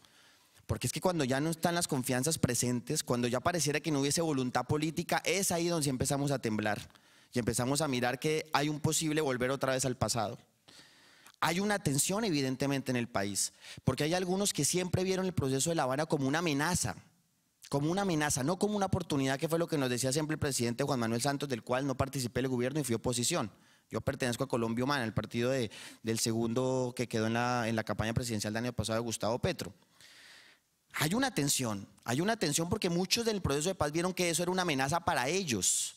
Porque es que cuando ya no están las confianzas presentes, cuando ya pareciera que no hubiese voluntad política, es ahí donde empezamos a temblar y empezamos a mirar que hay un posible volver otra vez al pasado. Hay una tensión evidentemente en el país, porque hay algunos que siempre vieron el proceso de La Habana como una amenaza, como una amenaza, no como una oportunidad, que fue lo que nos decía siempre el presidente Juan Manuel Santos, del cual no participé el gobierno y fui oposición. Yo pertenezco a Colombia Humana, el partido del segundo que quedó en la, campaña presidencial del año pasado de Gustavo Petro. Hay una tensión, hay una tensión porque muchos del proceso de paz vieron que eso era una amenaza para ellos.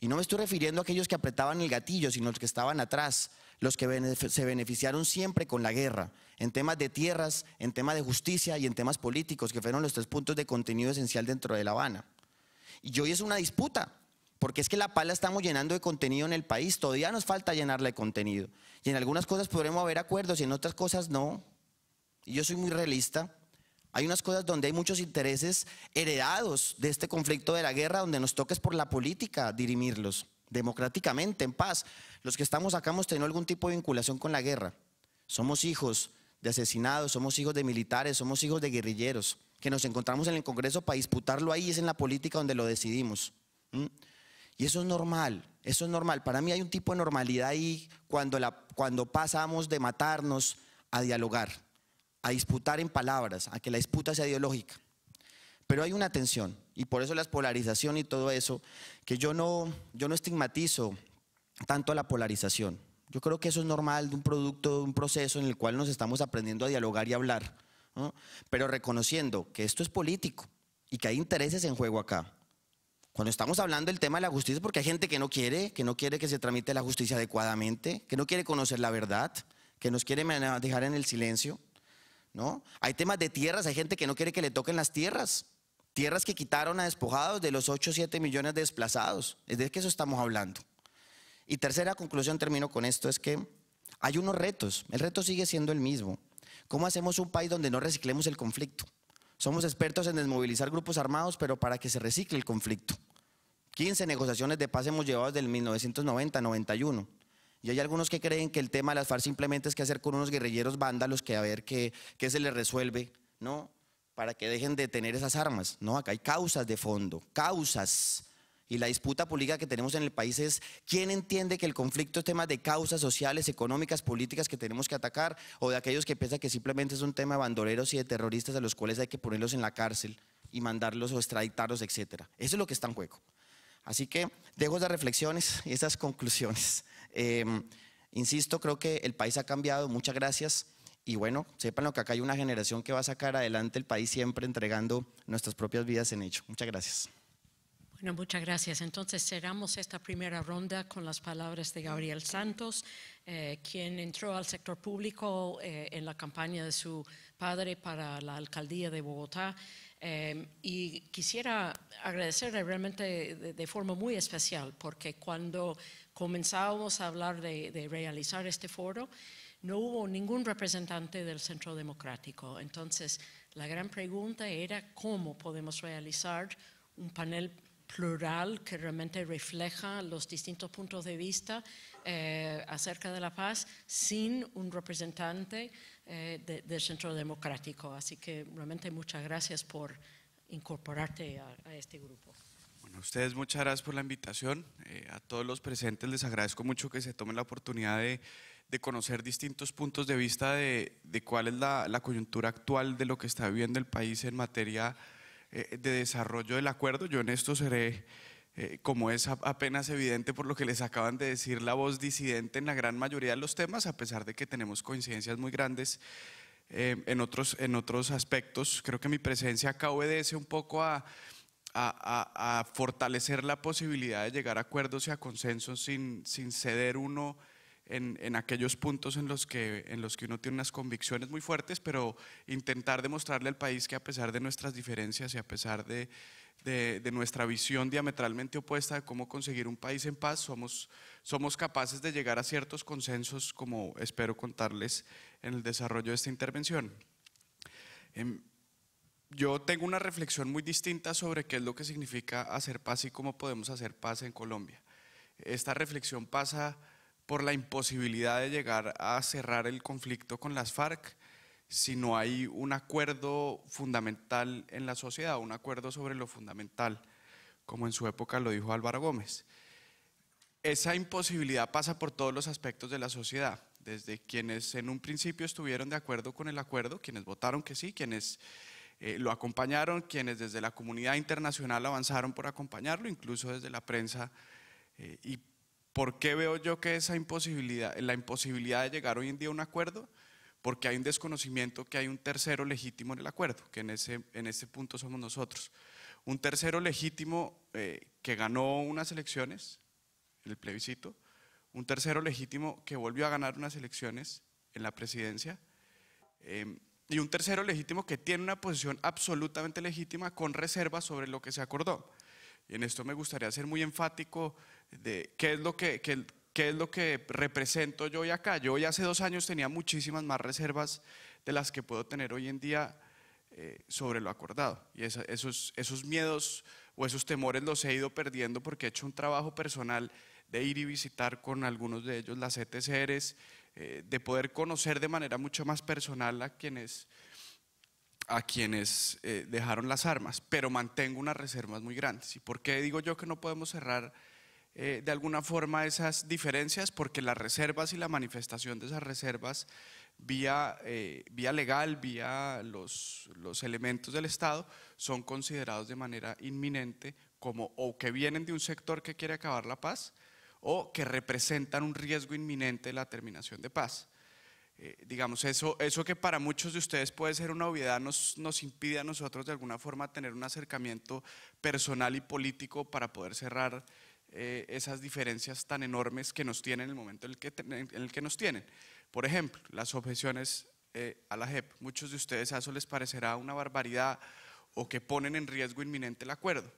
Y no me estoy refiriendo a aquellos que apretaban el gatillo, sino los que estaban atrás los que se beneficiaron siempre con la guerra, en temas de tierras, en temas de justicia y en temas políticos, que fueron los tres puntos de contenido esencial dentro de La Habana. Y hoy es una disputa, porque es que la pala estamos llenando de contenido en el país, todavía nos falta llenarla de contenido. Y en algunas cosas podremos haber acuerdos y en otras cosas no. Y yo soy muy realista. Hay unas cosas donde hay muchos intereses heredados de este conflicto de la guerra, donde nos toca es por la política dirimirlos democráticamente, en paz. Los que estamos acá hemos tenido algún tipo de vinculación con la guerra. Somos hijos de asesinados, somos hijos de militares, somos hijos de guerrilleros, que nos encontramos en el Congreso para disputarlo ahí, es en la política donde lo decidimos. Y eso es normal, eso es normal. Para mí hay un tipo de normalidad ahí cuando, cuando pasamos de matarnos a dialogar, a disputar en palabras, a que la disputa sea ideológica. Pero hay una tensión, y por eso la polarización y todo eso, que yo no, yo no estigmatizo tanto a la polarización. Yo creo que eso es normal de un producto, de un proceso en el cual nos estamos aprendiendo a dialogar y hablar, pero reconociendo que esto es político y que hay intereses en juego acá. Cuando estamos hablando del tema de la justicia, porque hay gente que no quiere, que no quiere que se tramite la justicia adecuadamente, que no quiere conocer la verdad, que nos quiere dejar en el silencio, ¿no? Hay temas de tierras, hay gente que no quiere que le toquen las tierras, Tierras que quitaron a despojados de los 8 o 7 millones de desplazados. Es de que eso estamos hablando. Y tercera conclusión, termino con esto, es que hay unos retos. El reto sigue siendo el mismo. ¿Cómo hacemos un país donde no reciclemos el conflicto? Somos expertos en desmovilizar grupos armados, pero para que se recicle el conflicto. 15 negociaciones de paz hemos llevado desde el 1990-91. Y hay algunos que creen que el tema de las FARC simplemente es que hacer con unos guerrilleros vándalos que a ver qué se les resuelve. No, para que dejen de tener esas armas. No, acá hay causas de fondo, causas. Y la disputa política que tenemos en el país es quién entiende que el conflicto es tema de causas sociales, económicas, políticas que tenemos que atacar o de aquellos que piensan que simplemente es un tema de bandoleros y de terroristas a los cuales hay que ponerlos en la cárcel y mandarlos o extraditarlos, etcétera. Eso es lo que está en juego. Así que dejo esas reflexiones y esas conclusiones. Eh, insisto, creo que el país ha cambiado. Muchas gracias. Y bueno, sepan lo que acá hay una generación que va a sacar adelante el país siempre entregando nuestras propias vidas en hecho. Muchas gracias. Bueno, muchas gracias. Entonces cerramos esta primera ronda con las palabras de Gabriel Santos, eh, quien entró al sector público eh, en la campaña de su padre para la alcaldía de Bogotá. Eh, y quisiera agradecerle realmente de, forma muy especial, porque cuando comenzábamos a hablar de, de realizar este foro, no hubo ningún representante del Centro Democrático. Entonces, la gran pregunta era cómo podemos realizar un panel plural que realmente refleja los distintos puntos de vista eh, acerca de la paz sin un representante eh, del Centro Democrático. Así que realmente muchas gracias por incorporarte a, este grupo. Bueno, ustedes muchas gracias por la invitación. Eh, a todos los presentes les agradezco mucho que se tomen la oportunidad de de conocer distintos puntos de vista de, de cuál es la, la, coyuntura actual de lo que está viviendo el país en materia eh, de desarrollo del acuerdo. Yo en esto seré, eh, como es apenas evidente por lo que les acaban de decir, la voz disidente en la gran mayoría de los temas, a pesar de que tenemos coincidencias muy grandes eh, en, otros, en otros aspectos. Creo que mi presencia acá obedece un poco a... A, a, fortalecer la posibilidad de llegar a acuerdos y a consensos sin, sin ceder uno en, aquellos puntos en los, que, en los que uno tiene unas convicciones muy fuertes, pero intentar demostrarle al país que a pesar de nuestras diferencias y a pesar de, de, de nuestra visión diametralmente opuesta de cómo conseguir un país en paz, somos, somos capaces de llegar a ciertos consensos, como espero contarles en el desarrollo de esta intervención. Em, yo tengo una reflexión muy distinta sobre qué es lo que significa hacer paz y cómo podemos hacer paz en Colombia. Esta reflexión pasa por la imposibilidad de llegar a cerrar el conflicto con las FARC si no hay un acuerdo fundamental en la sociedad, un acuerdo sobre lo fundamental, como en su época lo dijo Álvaro Gómez. Esa imposibilidad pasa por todos los aspectos de la sociedad, desde quienes en un principio estuvieron de acuerdo con el acuerdo, quienes votaron que sí, quienes eh, lo acompañaron, quienes desde la comunidad internacional avanzaron por acompañarlo, incluso desde la prensa eh, y ¿Por qué veo yo que esa imposibilidad, la imposibilidad de llegar hoy en día a un acuerdo? Porque hay un desconocimiento que hay un tercero legítimo en el acuerdo, que en ese, punto somos nosotros. Un tercero legítimo eh, que ganó unas elecciones, el plebiscito, un tercero legítimo que volvió a ganar unas elecciones en la presidencia, em, y un tercero legítimo que tiene una posición absolutamente legítima con reservas sobre lo que se acordó. Y en esto me gustaría ser muy enfático de qué es lo que, qué, es lo que represento yo hoy acá. Yo hoy hace dos años tenía muchísimas más reservas de las que puedo tener hoy en día eh, sobre lo acordado. Y esos, esos miedos o esos temores los he ido perdiendo porque he hecho un trabajo personal de ir y visitar con algunos de ellos las ETCRs, eh, de poder conocer de manera mucho más personal a quienes a quienes eh, dejaron las armas, pero mantengo unas reservas muy grandes. ¿Y por qué digo yo que no podemos cerrar eh, de alguna forma esas diferencias? Porque las reservas y la manifestación de esas reservas eh, vía, legal, vía los, los elementos del Estado, son considerados de manera inminente como o que vienen de un sector que quiere acabar la paz o que representan un riesgo inminente de la terminación de paz. Eh, digamos, eso, que para muchos de ustedes puede ser una obviedad, nos, impide a nosotros de alguna forma tener un acercamiento personal y político para poder cerrar eh, esas diferencias tan enormes que nos tienen en el momento en el que, nos tienen. Por ejemplo, las objeciones eh, a la JEP. Muchos de ustedes a eso les parecerá una barbaridad o que ponen en riesgo inminente el acuerdo.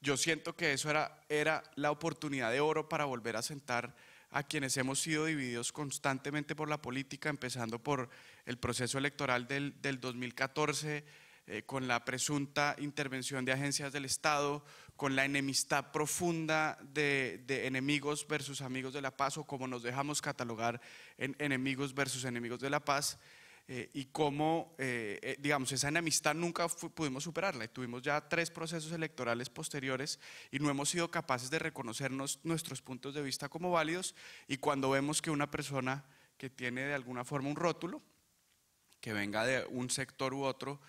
Yo siento que eso era, era la oportunidad de oro para volver a sentar a quienes hemos sido divididos constantemente por la política, empezando por el proceso electoral del, 2014, eh, con la presunta intervención de agencias del Estado, con la enemistad profunda de, de, enemigos versus amigos de la paz, o como nos dejamos catalogar en enemigos versus enemigos de la paz. Eh, y cómo, eh, eh, digamos, esa enemistad nunca pudimos superarla. tuvimos ya tres procesos electorales posteriores y no hemos sido capaces de reconocernos nuestros puntos de vista como válidos. Y cuando vemos que una persona que tiene de alguna forma un rótulo, que venga de un sector u otro,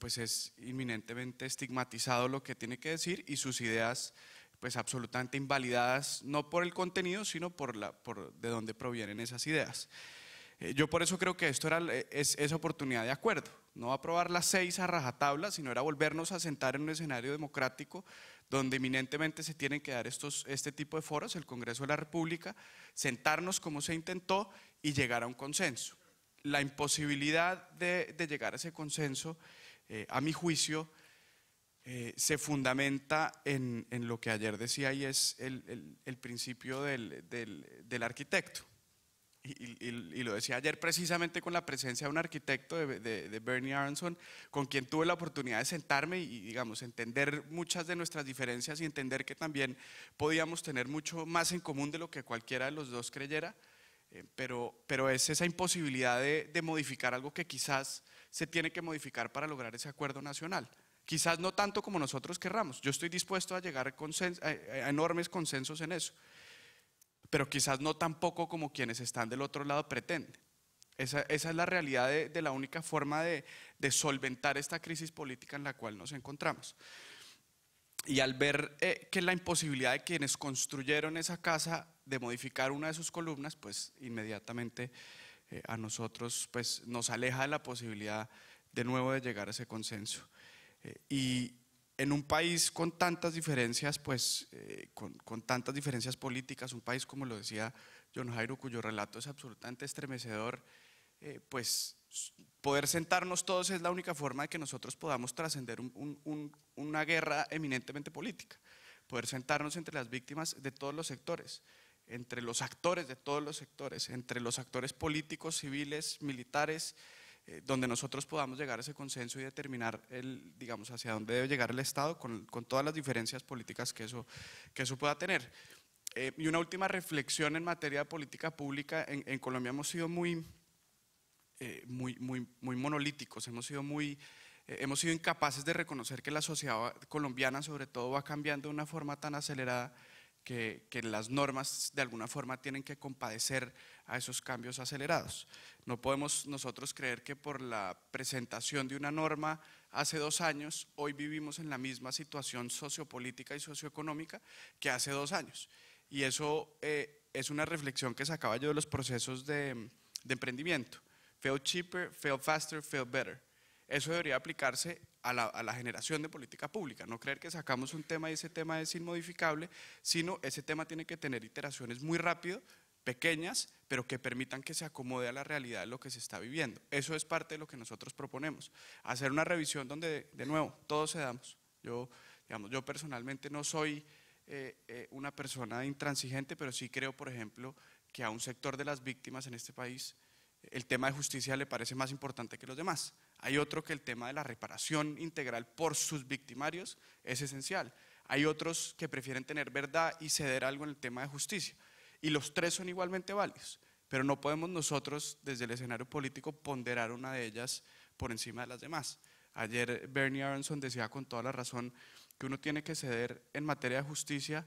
pues es inminentemente estigmatizado lo que tiene que decir y sus ideas pues absolutamente invalidadas, no por el contenido, sino por, por de dónde provienen esas ideas. Eh, yo por eso creo que esto era eh, es, esa oportunidad de acuerdo. No aprobar las seis a rajatabla, sino era volvernos a sentar en un escenario democrático donde eminentemente se tienen que dar estos, este tipo de foros, el Congreso de la República, sentarnos como se intentó y llegar a un consenso. La imposibilidad de, llegar a ese consenso, eh, a mi juicio, se fundamenta en, lo que ayer decía y es el, principio del arquitecto y, lo decía ayer precisamente con la presencia de un arquitecto de, Bernie Aronson, con quien tuve la oportunidad de sentarme y, digamos, entender muchas de nuestras diferencias y entender que también podíamos tener mucho más en común de lo que cualquiera de los dos creyera, eh, pero, es esa imposibilidad de, modificar algo que quizás se tiene que modificar para lograr ese acuerdo nacional quizás no tanto como nosotros querramos. Yo estoy dispuesto a llegar a, enormes consensos en eso, pero quizás no tan poco como quienes están del otro lado pretenden. Esa, es la realidad de, la única forma de, solventar esta crisis política en la cual nos encontramos. Y al ver eh, que la imposibilidad de quienes construyeron esa casa de modificar una de sus columnas, pues inmediatamente eh, a nosotros pues, nos aleja de la posibilidad de nuevo de llegar a ese consenso. Eh, y, en un país con tantas diferencias, pues, eh, con, tantas diferencias políticas, un país, como lo decía John Jairo, cuyo relato es absolutamente estremecedor, eh, pues poder sentarnos todos es la única forma de que nosotros podamos trascender una guerra eminentemente política, poder sentarnos entre las víctimas de todos los sectores, entre los actores de todos los sectores, entre los actores políticos, civiles, militares, eh, donde nosotros podamos llegar a ese consenso y determinar, el, digamos, hacia dónde debe llegar el Estado con, todas las diferencias políticas que eso, que eso pueda tener. Eh, y una última reflexión en materia de política pública. En, Colombia hemos sido eh, muy, muy, monolíticos, hemos sido muy... hemos sido incapaces de reconocer que la sociedad colombiana sobre todo va cambiando de una forma tan acelerada que, las normas de alguna forma tienen que compadecer a esos cambios acelerados. No podemos nosotros creer que por la presentación de una norma hace dos años, hoy vivimos en la misma situación sociopolítica y socioeconómica que hace dos años. Y eso eh, es una reflexión que sacaba yo de los procesos de, emprendimiento. Fail cheaper, fail faster, fail better. Eso debería aplicarse a la, generación de política pública. No creer que sacamos un tema y ese tema es inmodificable, sino ese tema tiene que tener iteraciones muy rápido, pequeñas, pero que permitan que se acomode a la realidad de lo que se está viviendo. Eso es parte de lo que nosotros proponemos. Hacer una revisión donde, de nuevo, todos cedamos. Yo, digamos, yo personalmente no soy eh, eh, una persona intransigente, pero sí creo, por ejemplo, que a un sector de las víctimas en este país el tema de justicia le parece más importante que los demás. Hay otro que el tema de la reparación integral por sus victimarios es esencial. Hay otros que prefieren tener verdad y ceder algo en el tema de justicia. Y los tres son igualmente válidos, pero no podemos nosotros desde el escenario político ponderar una de ellas por encima de las demás. Ayer Bernie Aronson decía con toda la razón que uno tiene que ceder en materia de justicia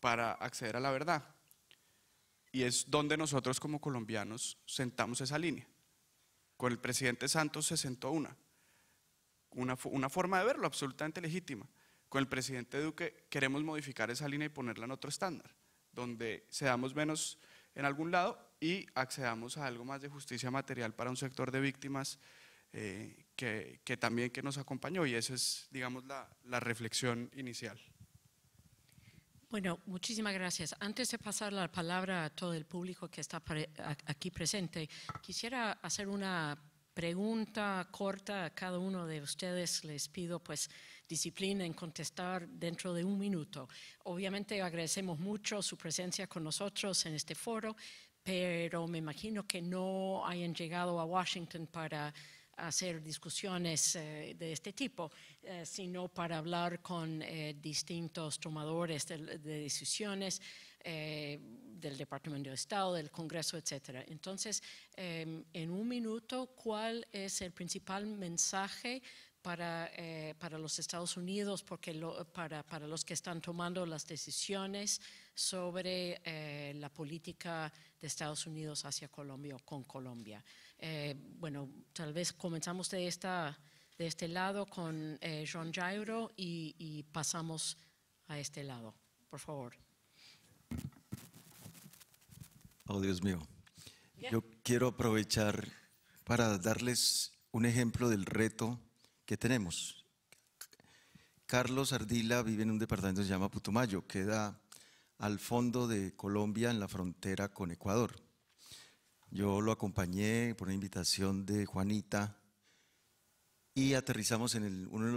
para acceder a la verdad. Y es donde nosotros como colombianos sentamos esa línea. Con el presidente Santos se sentó una. Una, forma de verlo absolutamente legítima. Con el presidente Duque queremos modificar esa línea y ponerla en otro estándar, donde seamos menos en algún lado y accedamos a algo más de justicia material para un sector de víctimas eh, que, también que nos acompañó y esa es, digamos, la reflexión inicial. Bueno, muchísimas gracias. Antes de pasar la palabra a todo el público que está aquí presente, quisiera hacer una pregunta corta a cada uno de ustedes. Les pido pues disciplina en contestar dentro de un minuto. Obviamente agradecemos mucho su presencia con nosotros en este foro, pero me imagino que no hayan llegado a Washington para hacer discusiones eh, de este tipo, eh, sino para hablar con eh, distintos tomadores de, decisiones del Departamento de Estado, del Congreso, etc. Entonces, em, en un minuto, ¿cuál es el principal mensaje para, los Estados Unidos, porque para, los que están tomando las decisiones sobre la política de Estados Unidos hacia Colombia o con Colombia. Eh, bueno, tal vez comenzamos de, esta, de este lado con eh, John Jairo y, y pasamos a este lado. Por favor. Oh, Dios mío. Yo quiero aprovechar para darles un ejemplo del reto que tenemos. Carlos Ardila vive en un departamento que se llama Putumayo, queda al fondo de Colombia en la frontera con Ecuador. Yo lo acompañé por una invitación de Juanita y aterrizamos en uno, de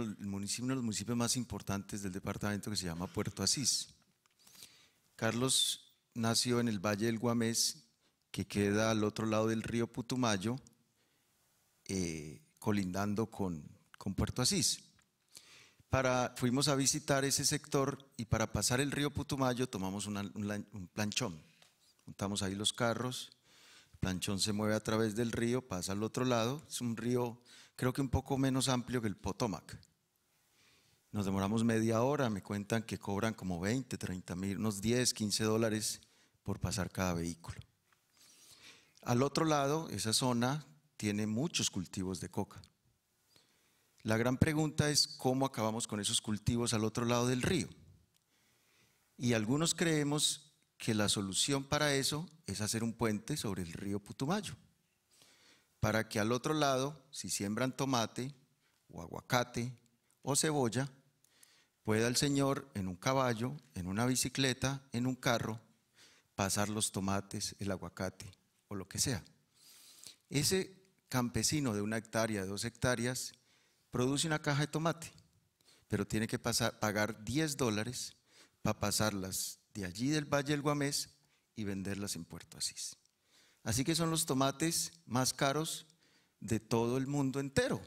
los, municipios más importantes del departamento que se llama Puerto Asís. Carlos nació en el Valle del Guamés, que queda al otro lado del río Putumayo, eh, colindando con, con Puerto Asís. Para, fuimos a visitar ese sector y para pasar el río Putumayo tomamos un, planchón. Montamos ahí los carros Planchón se mueve a través del río, pasa al otro lado. Es un río creo que un poco menos amplio que el Potomac. Nos demoramos media hora, me cuentan que cobran como 20, 30 mil, unos 10, 15 dólares por pasar cada vehículo. Al otro lado, esa zona tiene muchos cultivos de coca. La gran pregunta es cómo acabamos con esos cultivos al otro lado del río. Y algunos creemos que la solución para eso es hacer un puente sobre el río Putumayo, para que al otro lado, si siembran tomate o aguacate o cebolla, pueda el Señor en un caballo, en una bicicleta, en un carro, pasar los tomates, el aguacate o lo que sea. Ese campesino de una hectárea, de dos hectáreas, produce una caja de tomate, pero tiene que pagar 10 dólares para pasarlas, de allí del Valle del Guamés y venderlas en Puerto Asís. Así que son los tomates más caros de todo el mundo entero.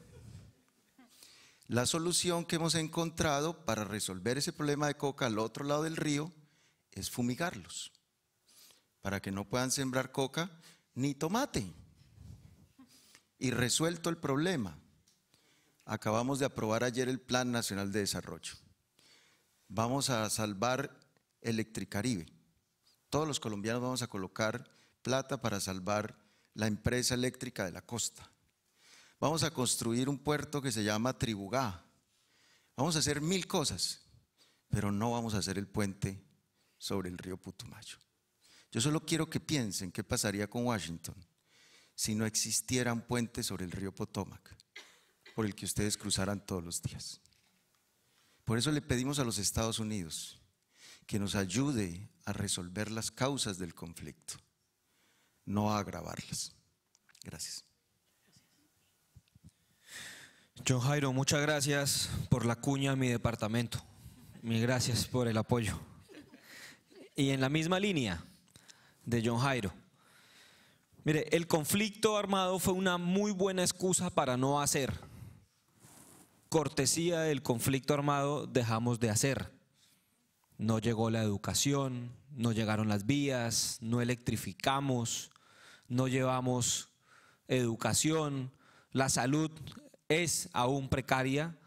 La solución que hemos encontrado para resolver ese problema de coca al otro lado del río es fumigarlos, para que no puedan sembrar coca ni tomate. Y resuelto el problema, acabamos de aprobar ayer el Plan Nacional de Desarrollo. Vamos a salvar Electricaribe. Todos los colombianos vamos a colocar plata para salvar la empresa eléctrica de la costa. Vamos a construir un puerto que se llama Tribugá. Vamos a hacer mil cosas, pero no vamos a hacer el puente sobre el río Putumayo. Yo solo quiero que piensen qué pasaría con Washington si no existiera un puente sobre el río Potomac, por el que ustedes cruzaran todos los días. Por eso le pedimos a los Estados Unidos que nos ayude a resolver las causas del conflicto, no a agravarlas. Gracias. John Jairo, muchas gracias por la cuña a mi departamento. mil gracias por el apoyo. Y en la misma línea de John Jairo. Mire, el conflicto armado fue una muy buena excusa para no hacer. Cortesía del conflicto armado dejamos de hacer no llegó la educación, no llegaron las vías, no electrificamos, no llevamos educación, la salud es aún precaria,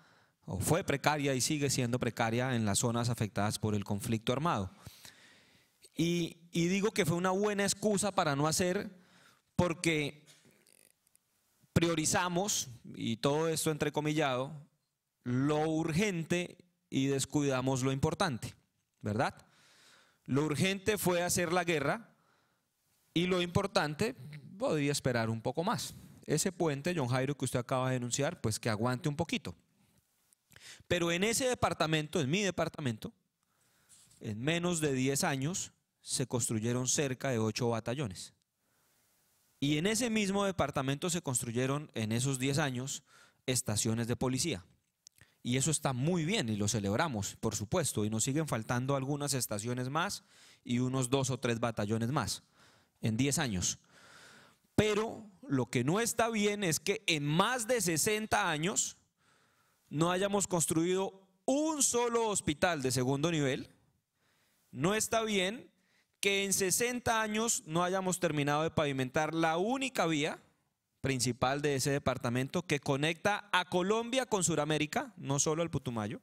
o fue precaria y sigue siendo precaria en las zonas afectadas por el conflicto armado. Y, digo que fue una buena excusa para no hacer, porque priorizamos, y todo esto entrecomillado, lo urgente y descuidamos lo importante. ¿verdad? Lo urgente fue hacer la guerra y lo importante podía esperar un poco más. Ese puente, John Jairo, que usted acaba de denunciar, pues que aguante un poquito. Pero en ese departamento, en mi departamento, en menos de 10 años se construyeron cerca de 8 batallones. Y en ese mismo departamento se construyeron en esos 10 años estaciones de policía y eso está muy bien y lo celebramos, por supuesto, y nos siguen faltando algunas estaciones más y unos dos o tres batallones más en 10 años. Pero lo que no está bien es que en más de 60 años no hayamos construido un solo hospital de segundo nivel. No está bien que en 60 años no hayamos terminado de pavimentar la única vía principal de ese departamento que conecta a Colombia con Sudamérica, no solo al Putumayo.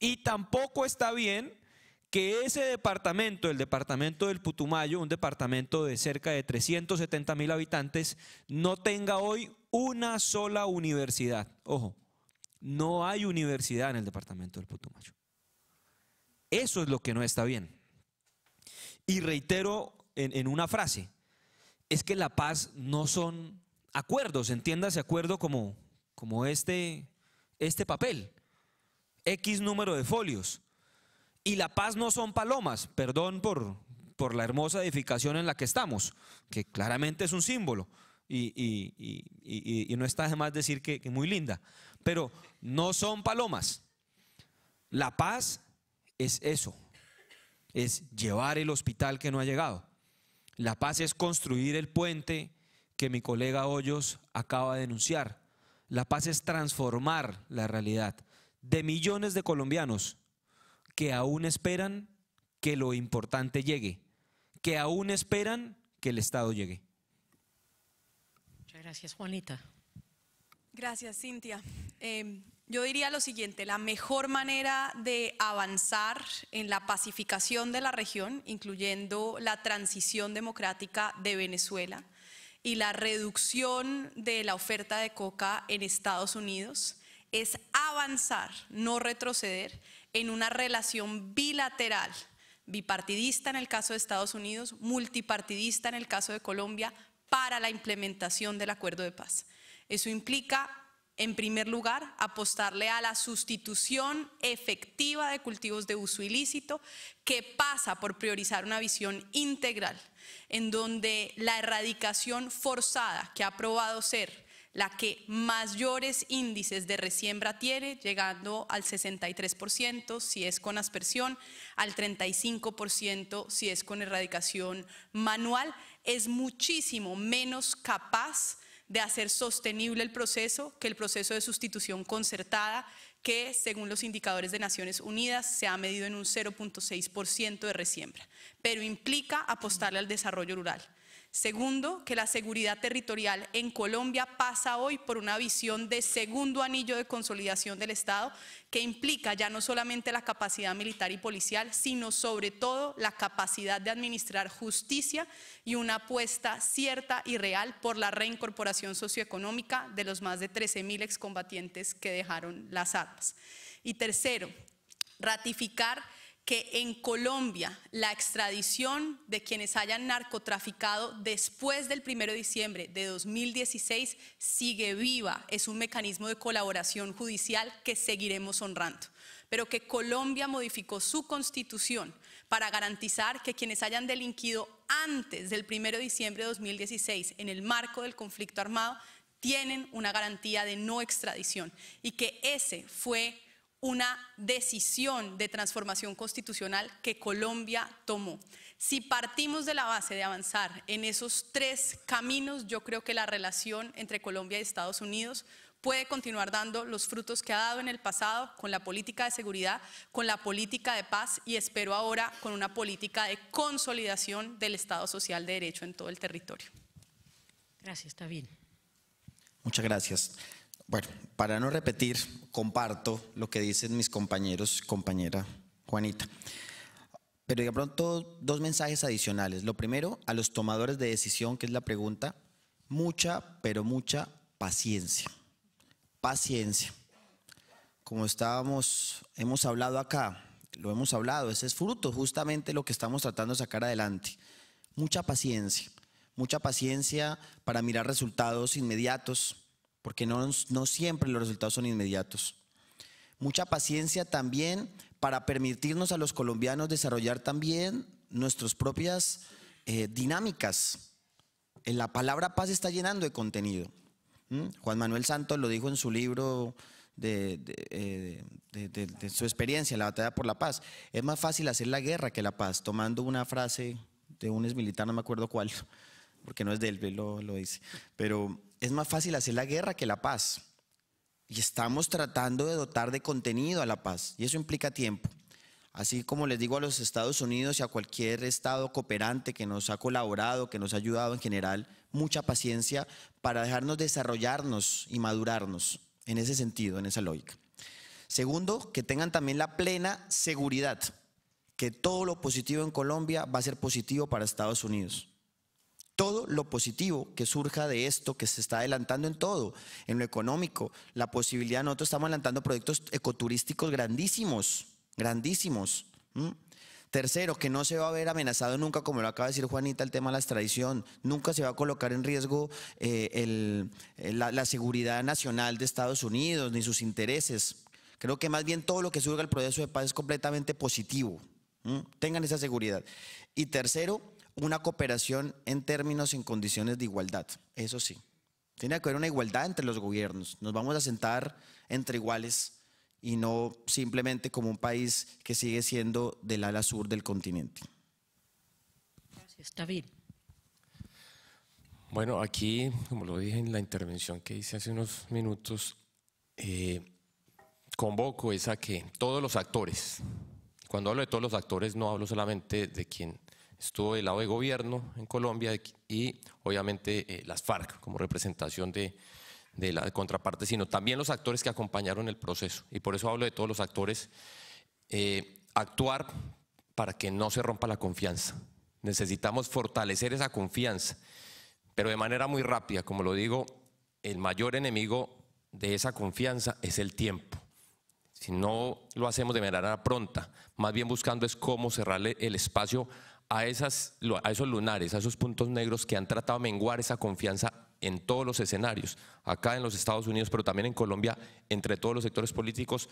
Y tampoco está bien que ese departamento, el departamento del Putumayo, un departamento de cerca de 370 mil habitantes, no tenga hoy una sola universidad. Ojo, no hay universidad en el departamento del Putumayo. Eso es lo que no está bien. Y reitero en, en una frase, es que la paz no son acuerdos, ese acuerdo como, como este, este papel, X número de folios. Y la paz no son palomas, perdón por, por la hermosa edificación en la que estamos, que claramente es un símbolo. Y, no está de más decir que, que muy linda, pero no son palomas. La paz es eso, es llevar el hospital que no ha llegado. La paz es construir el puente que mi colega Hoyos acaba de denunciar. La paz es transformar la realidad de millones de colombianos que aún esperan que lo importante llegue, que aún esperan que el Estado llegue. Muchas gracias, Juanita. Gracias, Cintia. Eh, yo diría lo siguiente, la mejor manera de avanzar en la pacificación de la región, incluyendo la transición democrática de Venezuela, y la reducción de la oferta de coca en Estados Unidos es avanzar, no retroceder, en una relación bilateral, bipartidista en el caso de Estados Unidos, multipartidista en el caso de Colombia, para la implementación del acuerdo de paz. Eso implica, en primer lugar, apostarle a la sustitución efectiva de cultivos de uso ilícito, que pasa por priorizar una visión integral en donde la erradicación forzada, que ha probado ser la que mayores índices de resiembra tiene, llegando al 63% si es con aspersión, al 35% si es con erradicación manual, es muchísimo menos capaz de hacer sostenible el proceso que el proceso de sustitución concertada, que según los indicadores de Naciones Unidas se ha medido en un 0.6% de resiembra, pero implica apostarle al desarrollo rural. Segundo, que la seguridad territorial en Colombia pasa hoy por una visión de segundo anillo de consolidación del Estado que implica ya no solamente la capacidad militar y policial, sino sobre todo la capacidad de administrar justicia y una apuesta cierta y real por la reincorporación socioeconómica de los más de 13.000 excombatientes que dejaron las armas. Y tercero, ratificar que en Colombia la extradición de quienes hayan narcotraficado después del 1 de diciembre de 2016 sigue viva. Es un mecanismo de colaboración judicial que seguiremos honrando. Pero que Colombia modificó su constitución para garantizar que quienes hayan delinquido antes del 1 de diciembre de 2016 en el marco del conflicto armado tienen una garantía de no extradición y que ese fue una decisión de transformación constitucional que Colombia tomó. Si partimos de la base de avanzar en esos tres caminos, yo creo que la relación entre Colombia y Estados Unidos puede continuar dando los frutos que ha dado en el pasado con la política de seguridad, con la política de paz y espero ahora con una política de consolidación del Estado Social de Derecho en todo el territorio. Gracias, está bien. Muchas gracias. Bueno, para no repetir, comparto lo que dicen mis compañeros, compañera Juanita. Pero de pronto dos mensajes adicionales. Lo primero, a los tomadores de decisión, que es la pregunta, mucha, pero mucha paciencia. Paciencia. Como estábamos, hemos hablado acá, lo hemos hablado, ese es fruto justamente lo que estamos tratando de sacar adelante. Mucha paciencia, mucha paciencia para mirar resultados inmediatos, porque no, siempre los resultados son inmediatos. Mucha paciencia también para permitirnos a los colombianos desarrollar también nuestras propias eh, dinámicas. Eh, la palabra paz está llenando de contenido. ¿Mm? Juan Manuel Santos lo dijo en su libro eh, de, su experiencia, la batalla por la paz. Es más fácil hacer la guerra que la paz, tomando una frase de un ex militar, no me acuerdo cuál, porque no es de él, lo, lo dice. Pero es más fácil hacer la guerra que la paz. Y estamos tratando de dotar de contenido a la paz. Y eso implica tiempo. Así como les digo a los Estados Unidos y a cualquier estado cooperante que nos ha colaborado, que nos ha ayudado en general, mucha paciencia para dejarnos desarrollarnos y madurarnos en ese sentido, en esa lógica. Segundo, que tengan también la plena seguridad que todo lo positivo en Colombia va a ser positivo para Estados Unidos todo lo positivo que surja de esto que se está adelantando en todo, en lo económico, la posibilidad, nosotros estamos adelantando proyectos ecoturísticos grandísimos, grandísimos. Tercero, que no se va a ver amenazado nunca, como lo acaba de decir Juanita, el tema de la extradición. Nunca se va a colocar en riesgo eh, la, seguridad nacional de Estados Unidos ni sus intereses. Creo que más bien todo lo que surja el proceso de paz es completamente positivo. Tengan esa seguridad. Y tercero, una cooperación en términos y en condiciones de igualdad, eso sí. Tiene que haber una igualdad entre los gobiernos. Nos vamos a sentar entre iguales y no simplemente como un país que sigue siendo del ala sur del continente. Gracias, David. Bueno, aquí, como lo dije en la intervención que hice hace unos minutos, eh, convoco es a que todos los actores, cuando hablo de todos los actores no hablo solamente de quien estuvo del lado de gobierno en Colombia y obviamente eh, las FARC como representación de, la contraparte, sino también los actores que acompañaron el proceso. Y por eso hablo de todos los actores. Eh, actuar para que no se rompa la confianza. Necesitamos fortalecer esa confianza, pero de manera muy rápida. Como lo digo, el mayor enemigo de esa confianza es el tiempo. Si no lo hacemos de manera pronta, más bien buscando es cómo cerrarle el espacio a, esas, a esos lunares, a esos puntos negros que han tratado de menguar esa confianza en todos los escenarios, acá en los Estados Unidos, pero también en Colombia, entre todos los sectores políticos,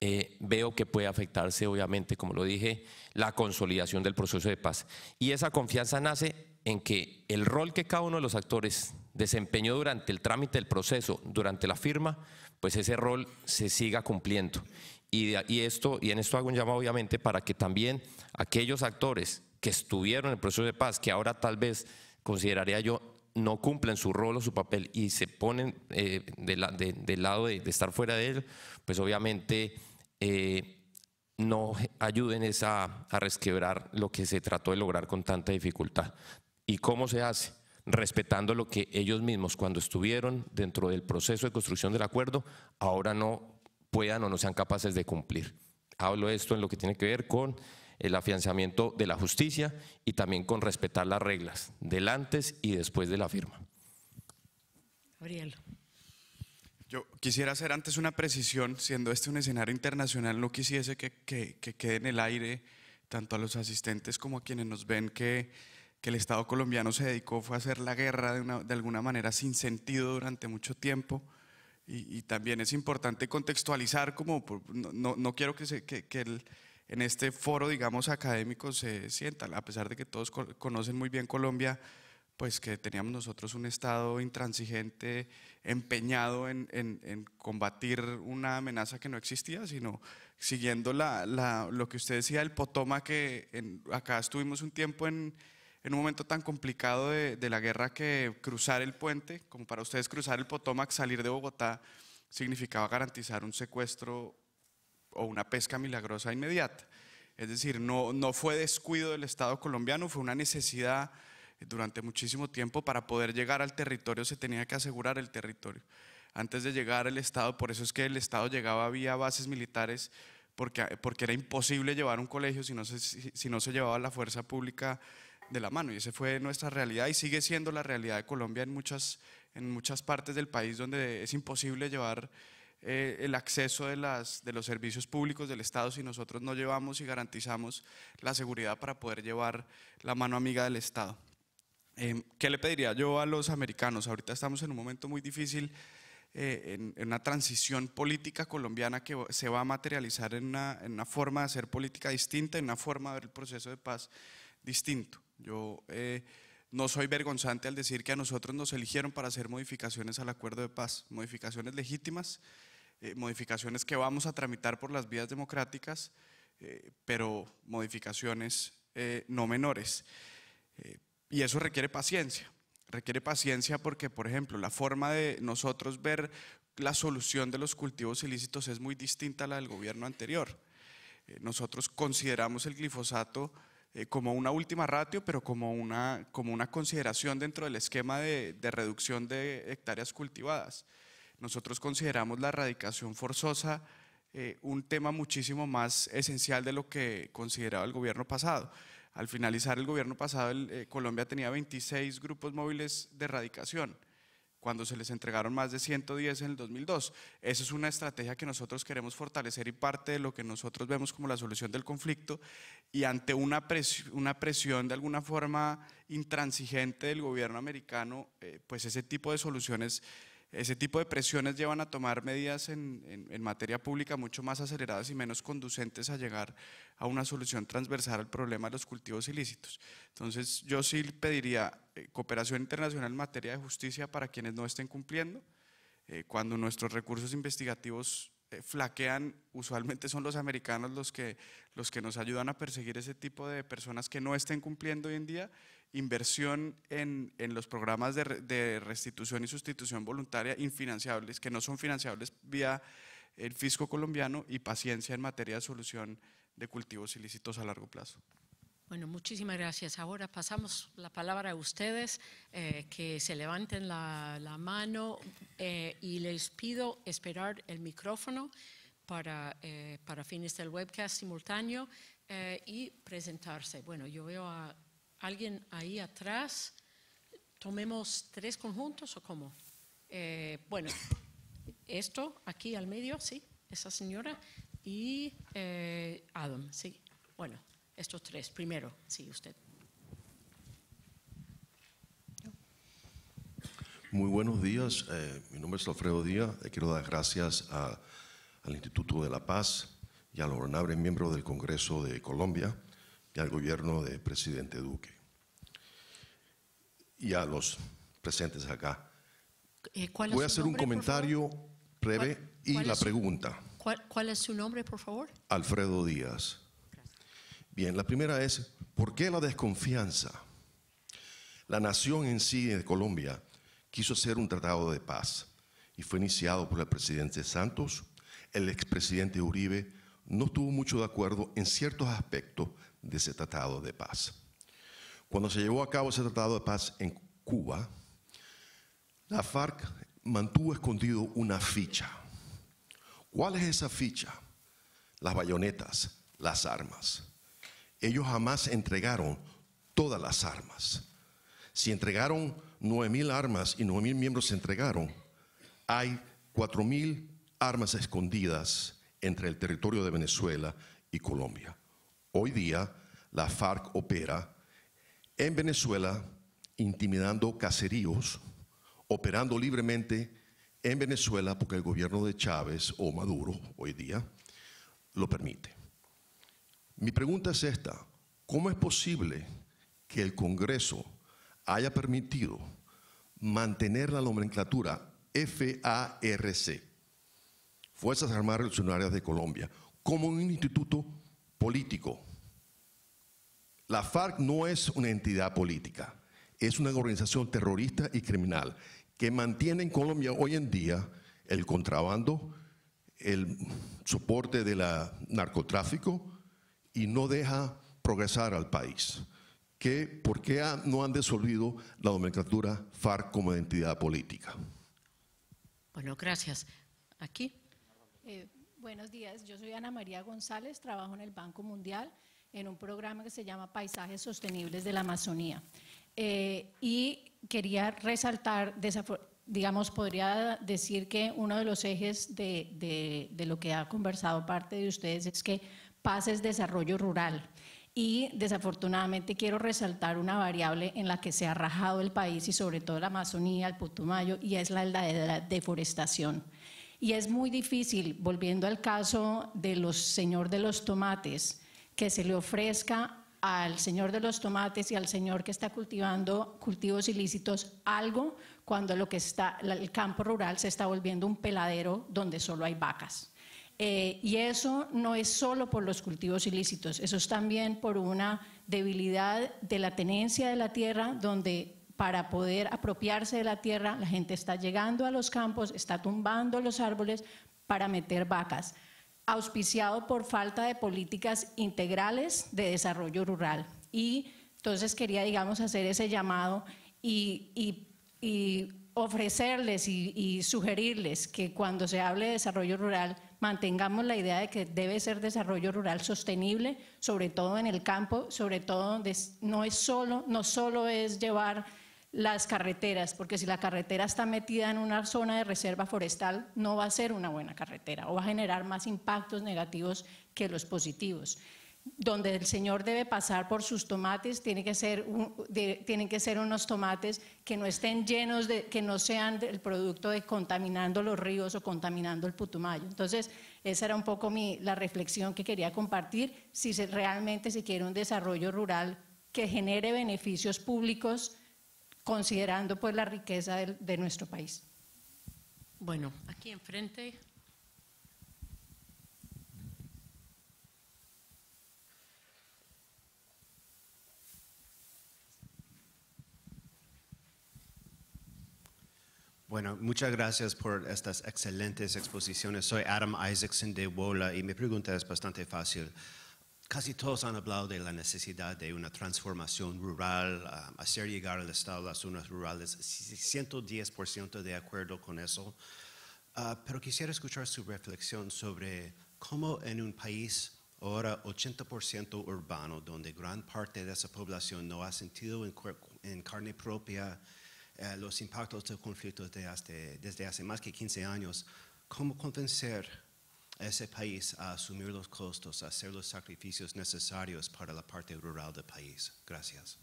eh, veo que puede afectarse, obviamente, como lo dije, la consolidación del proceso de paz. Y esa confianza nace en que el rol que cada uno de los actores desempeñó durante el trámite del proceso, durante la firma, pues ese rol se siga cumpliendo. Y, y esto, y en esto hago un llamado, obviamente, para que también aquellos actores que estuvieron en el proceso de paz, que ahora tal vez consideraría yo no cumplen su rol o su papel y se ponen eh, del lado de, estar fuera de él, pues obviamente eh, no ayuden a, a, resquebrar lo que se trató de lograr con tanta dificultad. ¿Y cómo se hace? Respetando lo que ellos mismos cuando estuvieron dentro del proceso de construcción del acuerdo, ahora no puedan o no sean capaces de cumplir. Hablo de esto en lo que tiene que ver con el afianzamiento de la justicia y también con respetar las reglas del antes y después de la firma. Gabriel. Yo quisiera hacer antes una precisión, siendo este un escenario internacional, no quisiese que, que, quede en el aire tanto a los asistentes como a quienes nos ven que, que el Estado colombiano se dedicó fue a hacer la guerra de, una, de alguna manera sin sentido durante mucho tiempo. Y, también es importante contextualizar, como no, no, no, quiero que, se, que, que el, en este foro, digamos, académico se sientan, a pesar de que todos conocen muy bien Colombia, pues que teníamos nosotros un Estado intransigente, empeñado en, combatir una amenaza que no existía, sino siguiendo la, lo que usted decía, el Potoma, que acá estuvimos un tiempo en, un momento tan complicado de, de, la guerra que cruzar el puente, como para ustedes cruzar el Potomac, salir de Bogotá, significaba garantizar un secuestro o una pesca milagrosa inmediata. Es decir, no, no fue descuido del Estado colombiano, fue una necesidad durante muchísimo tiempo para poder llegar al territorio se tenía que asegurar el territorio. Antes de llegar el Estado, por eso es que el Estado llegaba vía bases militares, porque, porque era imposible llevar un colegio si no, se, si no se llevaba la fuerza pública de la mano. Y esa fue nuestra realidad y sigue siendo la realidad de Colombia en muchas, en muchas partes del país donde es imposible llevar eh, el acceso de, los servicios públicos del Estado si nosotros no llevamos y garantizamos la seguridad para poder llevar la mano amiga del Estado. Em, ¿Qué le pediría yo a los americanos? Ahorita estamos en un momento muy difícil, eh, en, una transición política colombiana que se va a materializar en una, en una, forma de hacer política distinta, en una forma de ver el proceso de paz distinto. Yo eh, no soy vergonzante al decir que a nosotros nos eligieron para hacer modificaciones al acuerdo de paz, modificaciones legítimas eh, modificaciones que vamos a tramitar por las vías democráticas, eh, pero modificaciones eh, no menores. y eso requiere paciencia, requiere paciencia porque, por ejemplo, la forma de nosotros ver la solución de los cultivos ilícitos es muy distinta a la del gobierno anterior. nosotros consideramos el glifosato como una última ratio, pero como una, consideración dentro del esquema de reducción de hectáreas cultivadas. Nosotros consideramos la erradicación forzosa eh, un tema muchísimo más esencial de lo que consideraba el gobierno pasado. Al finalizar el gobierno pasado, eh, Colombia tenía 26 grupos móviles de erradicación, cuando se les entregaron más de 110 en el 2002. Esa es una estrategia que nosotros queremos fortalecer y parte de lo que nosotros vemos como la solución del conflicto. Y ante una, presión, de alguna forma intransigente del gobierno americano, eh, pues ese tipo de soluciones ese tipo de presiones llevan a tomar medidas en, materia pública mucho más aceleradas y menos conducentes a llegar a una solución transversal al problema de los cultivos ilícitos. Entonces yo sí pediría eh, cooperación internacional en materia de justicia para quienes no estén cumpliendo. Eh, cuando nuestros recursos investigativos eh, flaquean, usualmente son los americanos los que, los que nos ayudan a perseguir ese tipo de personas que no estén cumpliendo hoy en día inversión en, en los programas de, de, restitución y sustitución voluntaria infinanciables, que no son financiables vía el fisco colombiano y paciencia en materia de solución de cultivos ilícitos a largo plazo. Bueno, muchísimas gracias. Ahora pasamos la palabra a ustedes, eh, que se levanten la, la mano eh, y les pido esperar el micrófono para, eh, para fines del webcast simultáneo y presentarse. Bueno, yo veo a alguien ahí atrás. ¿Tomemos tres conjuntos o cómo? Eh, bueno, esto aquí al medio, sí, esa señora y eh, Adam, sí. Bueno, estos tres. Primero, sí, usted. Muy buenos días. Eh, mi nombre es Alfredo Díaz. quiero dar gracias al Instituto de la Paz y a los miembro del Congreso de Colombia y al gobierno del presidente Duque y a los presentes acá. Eh, Voy a hacer un comentario breve y la pregunta. ¿cuál, es su nombre, por favor? Alfredo Díaz. Bien, la primera es, ¿por qué la desconfianza? La nación en sí de Colombia quiso hacer un tratado de paz y fue iniciado por el presidente Santos. El expresidente Uribe no estuvo mucho de acuerdo en ciertos aspectos de ese tratado de paz. Cuando se llevó a cabo ese tratado de paz en Cuba, la FARC mantuvo escondido una ficha. ¿Cuál es esa ficha? Las bayonetas, las armas. Ellos jamás entregaron todas las armas. Si entregaron 9.000 armas y 9.000 miembros se entregaron, hay 4.000 armas escondidas entre el territorio de Venezuela y Colombia. Hoy día la FARC opera en Venezuela intimidando caseríos, operando libremente en Venezuela porque el gobierno de Chávez o Maduro hoy día lo permite. Mi pregunta es esta, ¿cómo es posible que el Congreso haya permitido mantener la nomenclatura FARC, Fuerzas Armadas Revolucionarias de Colombia, como un instituto político. La FARC no es una entidad política, es una organización terrorista y criminal que mantiene en Colombia hoy en día el contrabando, el soporte del narcotráfico y no deja progresar al país. ¿Qué, ¿Por qué no han desolvido la nomenclatura FARC como entidad política? Bueno, gracias. Aquí. Eh, Buenos días, yo soy Ana María González, trabajo en el Banco Mundial en un programa que se llama Paisajes Sostenibles de la Amazonía. Eh, y quería resaltar, digamos, podría decir que uno de los ejes de, lo que ha conversado parte de ustedes es que paz es desarrollo rural. Y desafortunadamente quiero resaltar una variable en la que se ha rajado el país y sobre todo la Amazonía, el Putumayo, y es la de la deforestación. Y es muy difícil, volviendo al caso de los señor de los tomates, que se le ofrezca al señor de los tomates y al señor que está cultivando cultivos ilícitos algo cuando lo que está el campo rural se está volviendo un peladero donde solo hay vacas. Eh, y eso no es solo por los cultivos ilícitos, eso es también por una debilidad de la tenencia de la tierra donde para poder apropiarse de la tierra. La gente está llegando a los campos, está tumbando los árboles para meter vacas, auspiciado por falta de políticas integrales de desarrollo rural. Y entonces quería, digamos, hacer ese llamado y, ofrecerles y, y, sugerirles que cuando se hable de desarrollo rural mantengamos la idea de que debe ser desarrollo rural sostenible, sobre todo en el campo, sobre todo donde no es solo, no solo es llevar las carreteras, porque si la carretera está metida en una zona de reserva forestal, no va a ser una buena carretera o va a generar más impactos negativos que los positivos. Donde el señor debe pasar por sus tomates, tiene que tienen que ser unos tomates que no estén llenos, que no sean el producto de contaminando los ríos o contaminando el Putumayo. Entonces, esa era un poco mi, la reflexión que quería compartir, si realmente se quiere un desarrollo rural que genere beneficios públicos considerando pues la riqueza de, nuestro país. Bueno, aquí enfrente. Bueno, muchas gracias por estas excelentes exposiciones. Soy Adam Isaacson de WOLA y mi pregunta es bastante fácil. Casi todos han hablado de la necesidad de una transformación rural, ah, hacer llegar al Estado a las zonas rurales. 110% de acuerdo con eso. Ah, pero quisiera escuchar su reflexión sobre cómo en un país ahora 80% urbano, donde gran parte de esa población no ha sentido en, carne propia eh, los impactos del conflicto desde hace, desde hace, más que 15 años, ¿cómo convencer ese país a asumir los costos, a hacer los sacrificios necesarios para la parte rural del país. Gracias.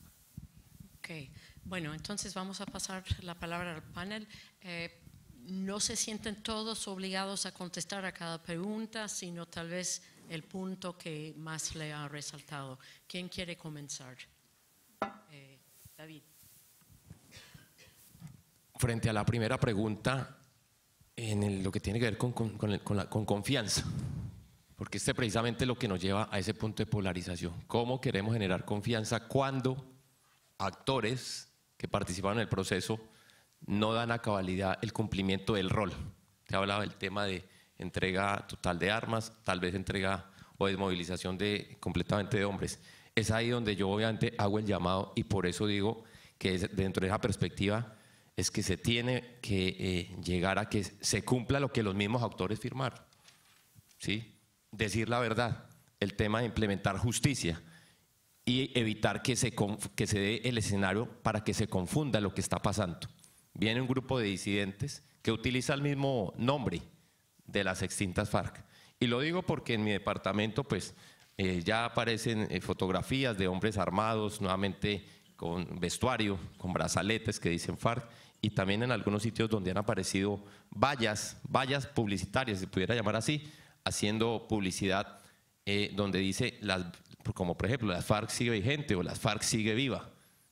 Ok, bueno, entonces vamos a pasar la palabra al panel. Eh, no se sienten todos obligados a contestar a cada pregunta, sino tal vez el punto que más le ha resaltado. ¿Quién quiere comenzar? Eh, David. Frente a la primera pregunta, en lo que tiene que ver con, con, con, con confianza, porque este precisamente lo que nos lleva a ese punto de polarización. ¿Cómo queremos generar confianza cuando actores que participaron en el proceso no dan a cabalidad el cumplimiento del rol? Te hablaba del tema de entrega total de armas, tal vez entrega o desmovilización de, completamente de hombres. Es ahí donde yo obviamente hago el llamado y por eso digo que dentro de esa perspectiva es que se tiene que eh, llegar a que se cumpla lo que los mismos autores firmaron. ¿sí? Decir la verdad, el tema de implementar justicia y evitar que se, que se dé el escenario para que se confunda lo que está pasando. Viene un grupo de disidentes que utiliza el mismo nombre de las extintas FARC. Y lo digo porque en mi departamento pues eh, ya aparecen eh, fotografías de hombres armados, nuevamente con vestuario, con brazaletes que dicen FARC y también en algunos sitios donde han aparecido vallas, vallas publicitarias, si pudiera llamar así, haciendo publicidad eh, donde dice, las, como por ejemplo, las FARC sigue vigente o las FARC sigue viva.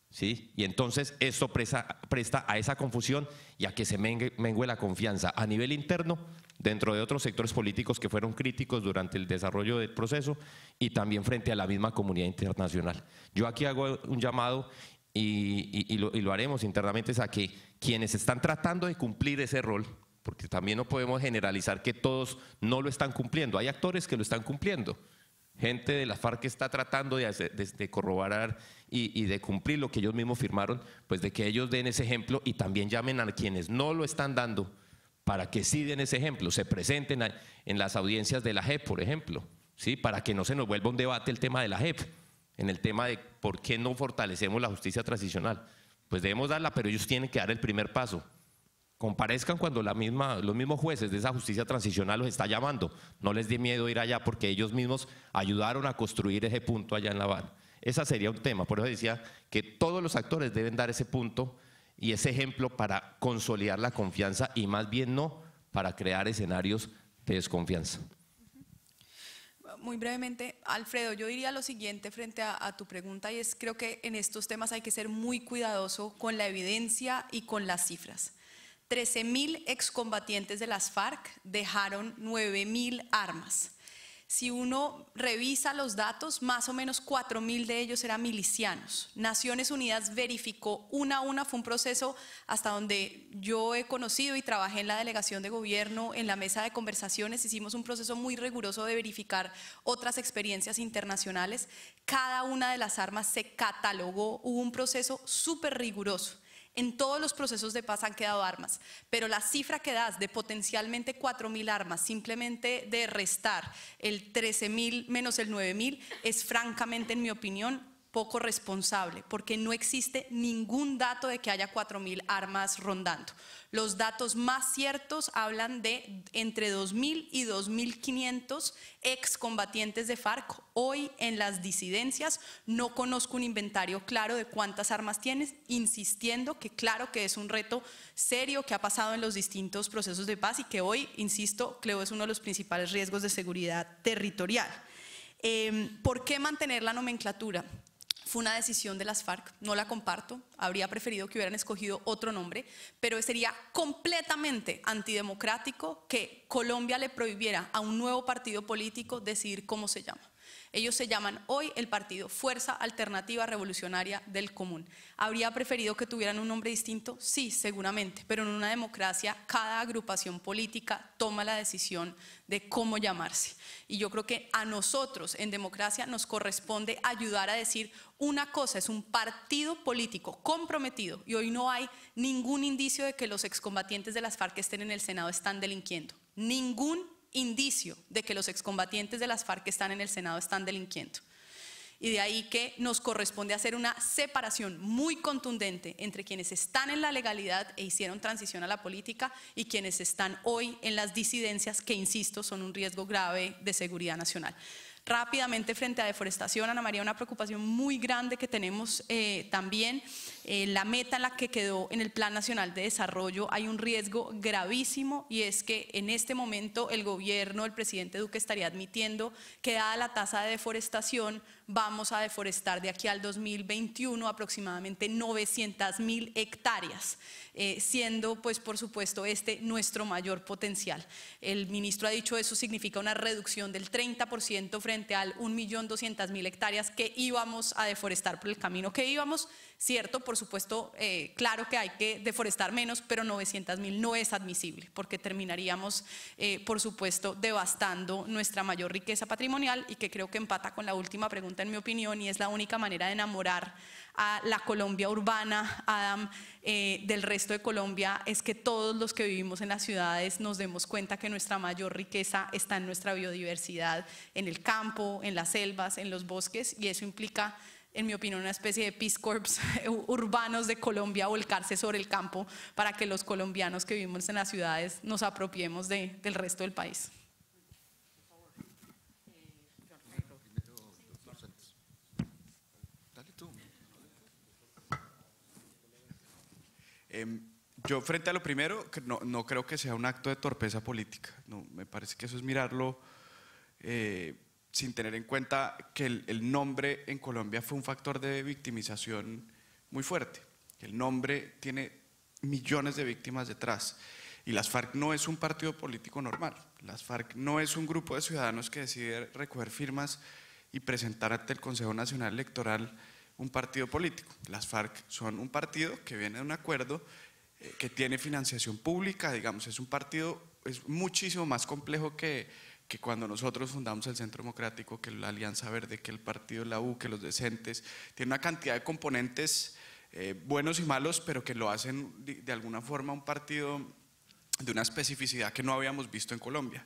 ¿Sí? Y entonces esto presta, presta a esa confusión y a que se mengue, mengue la confianza a nivel interno dentro de otros sectores políticos que fueron críticos durante el desarrollo del proceso y también frente a la misma comunidad internacional. Yo aquí hago un llamado y, lo, haremos internamente, es a que quienes están tratando de cumplir ese rol, porque también no podemos generalizar que todos no lo están cumpliendo, hay actores que lo están cumpliendo. Gente de la FARC que está tratando de, corroborar y, de cumplir lo que ellos mismos firmaron, pues de que ellos den ese ejemplo y también llamen a quienes no lo están dando para que sí den ese ejemplo, se presenten en las audiencias de la JEP, por ejemplo, ¿sí? para que no se nos vuelva un debate el tema de la JEP en el tema de por qué no fortalecemos la justicia transicional. Pues debemos darla, pero ellos tienen que dar el primer paso. Comparezcan cuando los mismos jueces de esa justicia transicional los está llamando. No les dé miedo ir allá porque ellos mismos ayudaron a construir ese punto allá en La Habana. Ese sería un tema. Por eso decía que todos los actores deben dar ese punto y ese ejemplo para consolidar la confianza y más bien no para crear escenarios de desconfianza muy brevemente, Alfredo, yo diría lo siguiente frente a, tu pregunta y es creo que en estos temas hay que ser muy cuidadoso con la evidencia y con las cifras. 13.000 excombatientes de las FARC dejaron 9.000 armas. Si uno revisa los datos, más o menos 4.000 de ellos eran milicianos. Naciones Unidas verificó una a una, fue un proceso hasta donde yo he conocido y trabajé en la delegación de gobierno, en la mesa de conversaciones, hicimos un proceso muy riguroso de verificar otras experiencias internacionales. Cada una de las armas se catalogó, hubo un proceso súper riguroso. En todos los procesos de paz han quedado armas, pero la cifra que das de potencialmente 4.000 armas, simplemente de restar el 13.000 menos el 9.000, es francamente, en mi opinión, poco responsable, porque no existe ningún dato de que haya 4.000 armas rondando. Los datos más ciertos hablan de entre 2.000 y 2.500 excombatientes de FARC. Hoy en las disidencias no conozco un inventario claro de cuántas armas tienes, insistiendo que claro que es un reto serio que ha pasado en los distintos procesos de paz y que hoy, insisto, creo es uno de los principales riesgos de seguridad territorial. Em, ¿Por qué mantener la nomenclatura? Fue una decisión de las FARC, no la comparto, habría preferido que hubieran escogido otro nombre, pero sería completamente antidemocrático que Colombia le prohibiera a un nuevo partido político decidir cómo se llama. Ellos se llaman hoy el partido Fuerza Alternativa Revolucionaria del Común. ¿Habría preferido que tuvieran un nombre distinto? Sí, seguramente, pero en una democracia cada agrupación política toma la decisión de cómo llamarse. Y yo creo que a nosotros en democracia nos corresponde ayudar a decir una cosa, es un partido político comprometido y hoy no hay ningún indicio de que los excombatientes de las FARC que estén en el Senado están delinquiendo. Ningún indicio de que los excombatientes de las FARC que están en el Senado están delinquiendo. Y de ahí que nos corresponde hacer una separación muy contundente entre quienes están en la legalidad e hicieron transición a la política y quienes están hoy en las disidencias que, insisto, son un riesgo grave de seguridad nacional. Rápidamente, frente a deforestación, Ana María, una preocupación muy grande que tenemos eh, también eh, la meta en la que quedó en el Plan Nacional de Desarrollo, hay un riesgo gravísimo y es que en este momento el gobierno, el presidente Duque estaría admitiendo que dada la tasa de deforestación vamos a deforestar de aquí al 2021 aproximadamente 900 mil hectáreas, eh, siendo pues por supuesto este nuestro mayor potencial. El ministro ha dicho eso significa una reducción del 30% frente al 1.200.000 hectáreas que íbamos a deforestar por el camino que íbamos. ¿cierto? Por supuesto, eh, claro que hay que deforestar menos, pero 900 mil no es admisible, porque terminaríamos, eh, por supuesto, devastando nuestra mayor riqueza patrimonial y que creo que empata con la última pregunta, en mi opinión, y es la única manera de enamorar a la Colombia urbana, Adam, eh, del resto de Colombia, es que todos los que vivimos en las ciudades nos demos cuenta que nuestra mayor riqueza está en nuestra biodiversidad, en el campo, en las selvas, en los bosques, y eso implica en mi opinión, una especie de Peace Corps urbanos de Colombia volcarse sobre el campo para que los colombianos que vivimos en las ciudades nos apropiemos del resto del país. Eh, yo frente a lo primero, no, creo que sea un acto de torpeza política. No, me parece que eso es mirarlo eh, sin tener en cuenta que el, nombre en Colombia fue un factor de victimización muy fuerte. El nombre tiene millones de víctimas detrás. Y las FARC no es un partido político normal. Las FARC no es un grupo de ciudadanos que decide recoger firmas y presentar ante el Consejo Nacional Electoral un partido político. Las FARC son un partido que viene de un acuerdo eh, que tiene financiación pública, digamos, es un partido, es muchísimo más complejo que, que cuando nosotros fundamos el Centro Democrático, que la Alianza Verde, que el Partido de la U, que los decentes, tiene una cantidad de componentes eh, buenos y malos, pero que lo hacen de, alguna forma un partido de una especificidad que no habíamos visto en Colombia.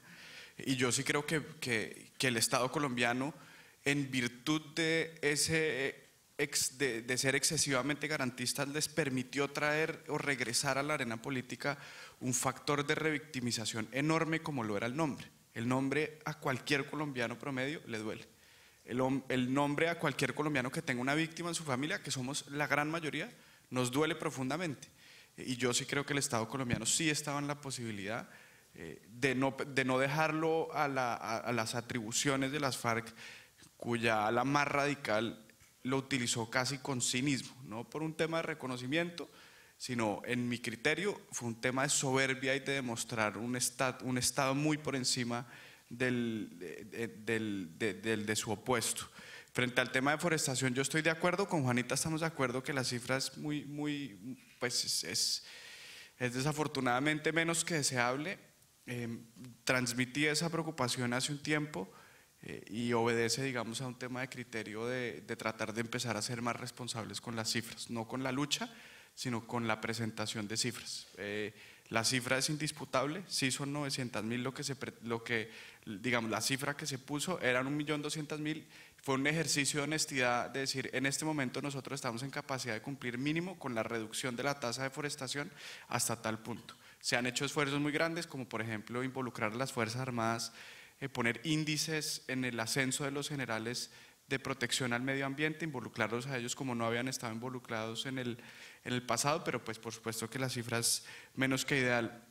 Y yo sí creo que, el Estado colombiano, en virtud de, ese, eh, de, ser excesivamente garantista, les permitió traer o regresar a la arena política un factor de revictimización enorme como lo era el nombre. El nombre a cualquier colombiano promedio le duele. El, nombre a cualquier colombiano que tenga una víctima en su familia, que somos la gran mayoría, nos duele profundamente. Y yo sí creo que el Estado colombiano sí estaba en la posibilidad eh, de, no, dejarlo a, las atribuciones de las FARC, cuya ala más radical lo utilizó casi con cinismo, no por un tema de reconocimiento, sino en mi criterio fue un tema de soberbia y de demostrar un, estado, muy por encima del, de su opuesto. Frente al tema de forestación, yo estoy de acuerdo, con Juanita estamos de acuerdo que la cifra es muy, muy, pues es, desafortunadamente menos que deseable. Em, transmití esa preocupación hace un tiempo eh, y obedece, digamos, a un tema de criterio de tratar de empezar a ser más responsables con las cifras, no con la lucha, sino con la presentación de cifras. Eh, la cifra es indisputable, sí son 900 mil lo que se, lo que, digamos, la cifra que se puso eran 1.200.000, fue un ejercicio de honestidad de decir, en este momento nosotros estamos en capacidad de cumplir mínimo con la reducción de la tasa de forestación hasta tal punto. Se han hecho esfuerzos muy grandes, como por ejemplo involucrar a las Fuerzas Armadas, eh, poner índices en el ascenso de los generales de protección al medio ambiente, involucrarlos a ellos como no habían estado involucrados en el, pasado, pero pues por supuesto que la cifra es menos que ideal.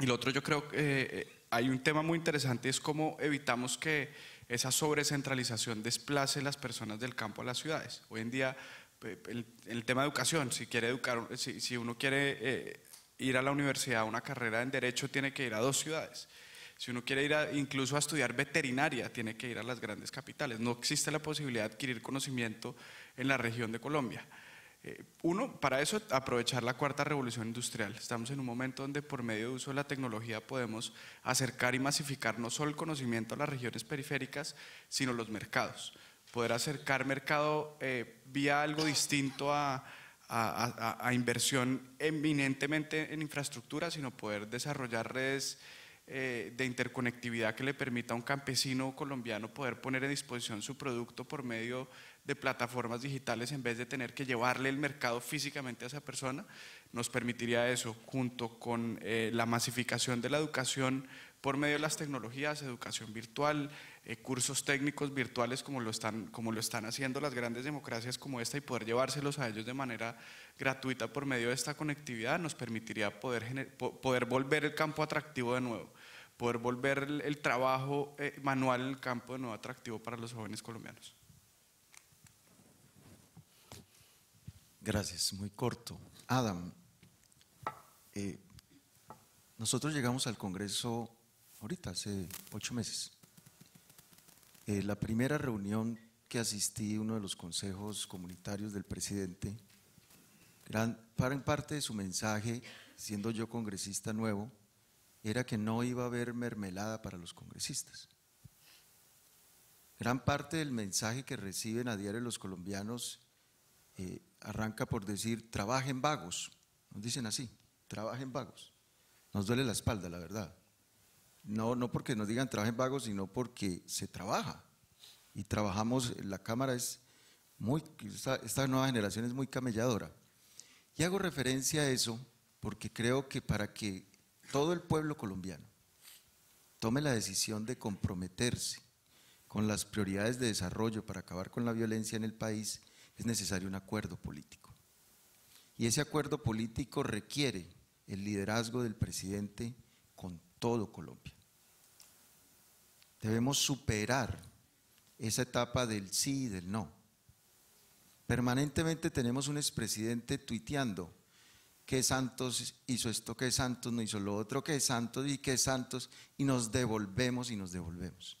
Y lo otro yo creo que eh, hay un tema muy interesante, es cómo evitamos que esa sobrecentralización desplace las personas del campo a las ciudades. Hoy en día el, el tema de educación, si, quiere educar, si, uno quiere eh, ir a la universidad a una carrera en derecho, tiene que ir a dos ciudades si uno quiere ir incluso a estudiar veterinaria, tiene que ir a las grandes capitales. No existe la posibilidad de adquirir conocimiento en la región de Colombia. Eh, uno, para eso aprovechar la cuarta revolución industrial. Estamos en un momento donde por medio de uso de la tecnología podemos acercar y masificar no solo el conocimiento a las regiones periféricas, sino los mercados. Poder acercar mercado eh, vía algo distinto a, a, inversión eminentemente en infraestructura, sino poder desarrollar redes eh, de interconectividad que le permita a un campesino colombiano poder poner a disposición su producto por medio de plataformas digitales en vez de tener que llevarle el mercado físicamente a esa persona, nos permitiría eso, junto con eh, la masificación de la educación por medio de las tecnologías, educación virtual, eh, cursos técnicos virtuales como lo, están, como lo están haciendo las grandes democracias como esta y poder llevárselos a ellos de manera gratuita por medio de esta conectividad nos permitiría poder, poder volver el campo atractivo de nuevo poder volver el, trabajo eh, manual en el campo de nuevo atractivo para los jóvenes colombianos. Gracias, muy corto. Adam, eh, nosotros llegamos al Congreso ahorita, hace ocho meses. Eh, la primera reunión que asistí, uno de los consejos comunitarios del presidente, gran, para en parte de su mensaje, siendo yo congresista nuevo, era que no iba a haber mermelada para los congresistas. Gran parte del mensaje que reciben a diario los colombianos eh, arranca por decir, trabajen vagos. Nos dicen así, trabajen vagos. Nos duele la espalda, la verdad. No, no porque nos digan trabajen vagos, sino porque se trabaja. Y trabajamos, eh, la Cámara es muy, esta, esta nueva generación es muy camelladora. Y hago referencia a eso porque creo que para que todo el pueblo colombiano, tome la decisión de comprometerse con las prioridades de desarrollo para acabar con la violencia en el país, es necesario un acuerdo político. Y ese acuerdo político requiere el liderazgo del presidente con todo Colombia. Debemos superar esa etapa del sí y del no. Permanentemente tenemos un expresidente tuiteando que santos hizo esto, que santos no hizo lo otro, que santos y que santos, y nos devolvemos y nos devolvemos.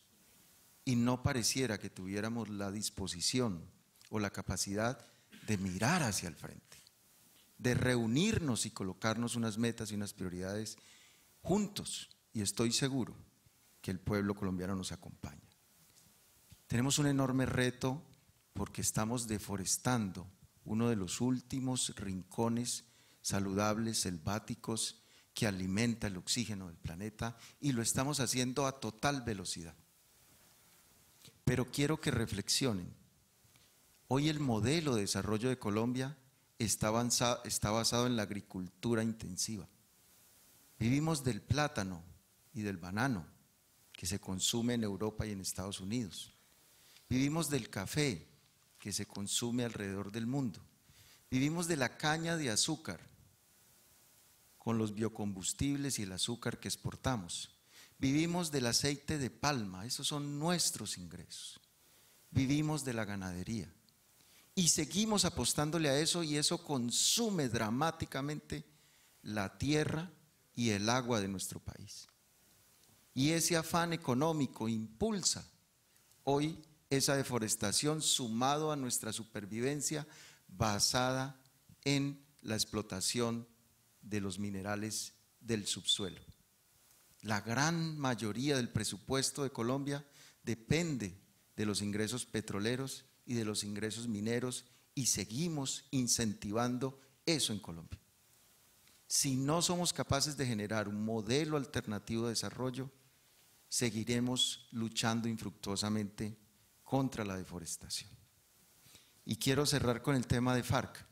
Y no pareciera que tuviéramos la disposición o la capacidad de mirar hacia el frente, de reunirnos y colocarnos unas metas y unas prioridades juntos. Y estoy seguro que el pueblo colombiano nos acompaña. Tenemos un enorme reto porque estamos deforestando uno de los últimos rincones saludables, selváticos, que alimenta el oxígeno del planeta y lo estamos haciendo a total velocidad. Pero quiero que reflexionen. Hoy el modelo de desarrollo de Colombia está, está basado en la agricultura intensiva. Vivimos del plátano y del banano que se consume en Europa y en Estados Unidos. Vivimos del café que se consume alrededor del mundo. Vivimos de la caña de azúcar con los biocombustibles y el azúcar que exportamos. Vivimos del aceite de palma, esos son nuestros ingresos. Vivimos de la ganadería. Y seguimos apostándole a eso y eso consume dramáticamente la tierra y el agua de nuestro país. Y ese afán económico impulsa hoy esa deforestación sumado a nuestra supervivencia basada en la explotación de los minerales del subsuelo. La gran mayoría del presupuesto de Colombia depende de los ingresos petroleros y de los ingresos mineros y seguimos incentivando eso en Colombia. Si no somos capaces de generar un modelo alternativo de desarrollo, seguiremos luchando infructuosamente contra la deforestación. Y quiero cerrar con el tema de FARC.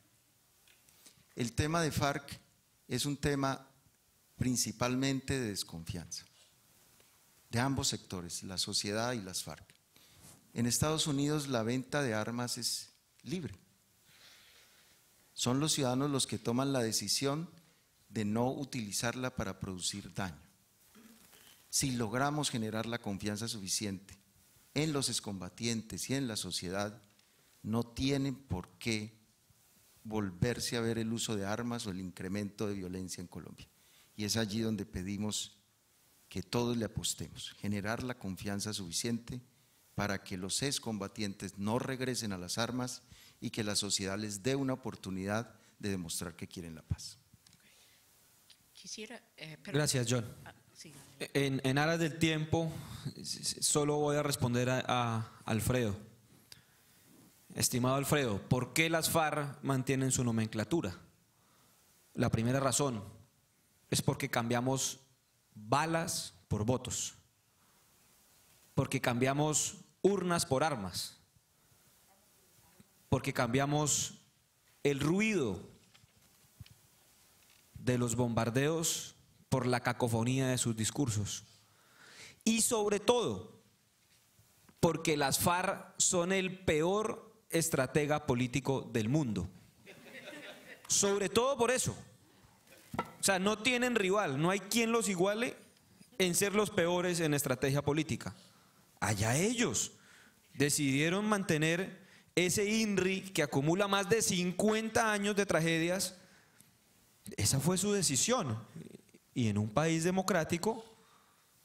El tema de FARC es un tema principalmente de desconfianza de ambos sectores, la sociedad y las FARC. En Estados Unidos la venta de armas es libre. Son los ciudadanos los que toman la decisión de no utilizarla para producir daño. Si logramos generar la confianza suficiente en los excombatientes y en la sociedad, no tienen por qué volverse a ver el uso de armas o el incremento de violencia en Colombia. Y es allí donde pedimos que todos le apostemos, generar la confianza suficiente para que los excombatientes no regresen a las armas y que la sociedad les dé una oportunidad de demostrar que quieren la paz. Quisiera, eh, Gracias, John. Ah, en, aras del tiempo, solo voy a responder a Alfredo. Estimado Alfredo, ¿por qué las FARC mantienen su nomenclatura? La primera razón es porque cambiamos balas por votos, porque cambiamos urnas por armas, porque cambiamos el ruido de los bombardeos por la cacofonía de sus discursos. Y sobre todo, porque las FARC son el peor estratega político del mundo. Sobre todo por eso. O sea, no tienen rival, no hay quien los iguale en ser los peores en estrategia política. Allá ellos decidieron mantener ese INRI que acumula más de 50 años de tragedias. Esa fue su decisión. Y en un país democrático,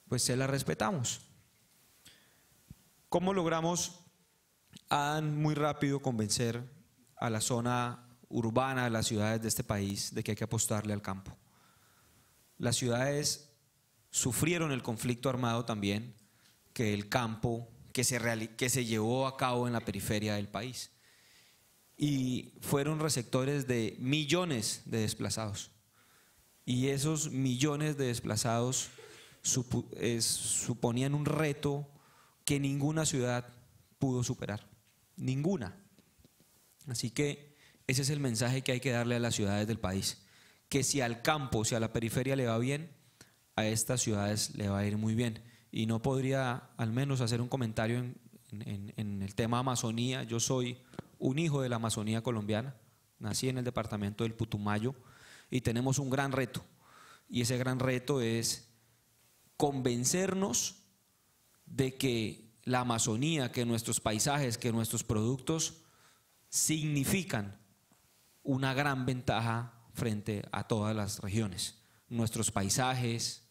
pues se la respetamos. ¿Cómo logramos han muy rápido convencer a la zona urbana a las ciudades de este país de que hay que apostarle al campo. Las ciudades sufrieron el conflicto armado también que el campo que se, que se llevó a cabo en la periferia del país. Y fueron receptores de millones de desplazados. Y esos millones de desplazados eh, suponían un reto que ninguna ciudad pudo superar ninguna. Así que ese es el mensaje que hay que darle a las ciudades del país, que si al campo, si a la periferia le va bien, a estas ciudades le va a ir muy bien. Y no podría al menos hacer un comentario en, el tema Amazonía. Yo soy un hijo de la Amazonía colombiana, nací en el departamento del Putumayo y tenemos un gran reto. Y ese gran reto es convencernos de que la Amazonía, que nuestros paisajes, que nuestros productos significan una gran ventaja frente a todas las regiones. Nuestros paisajes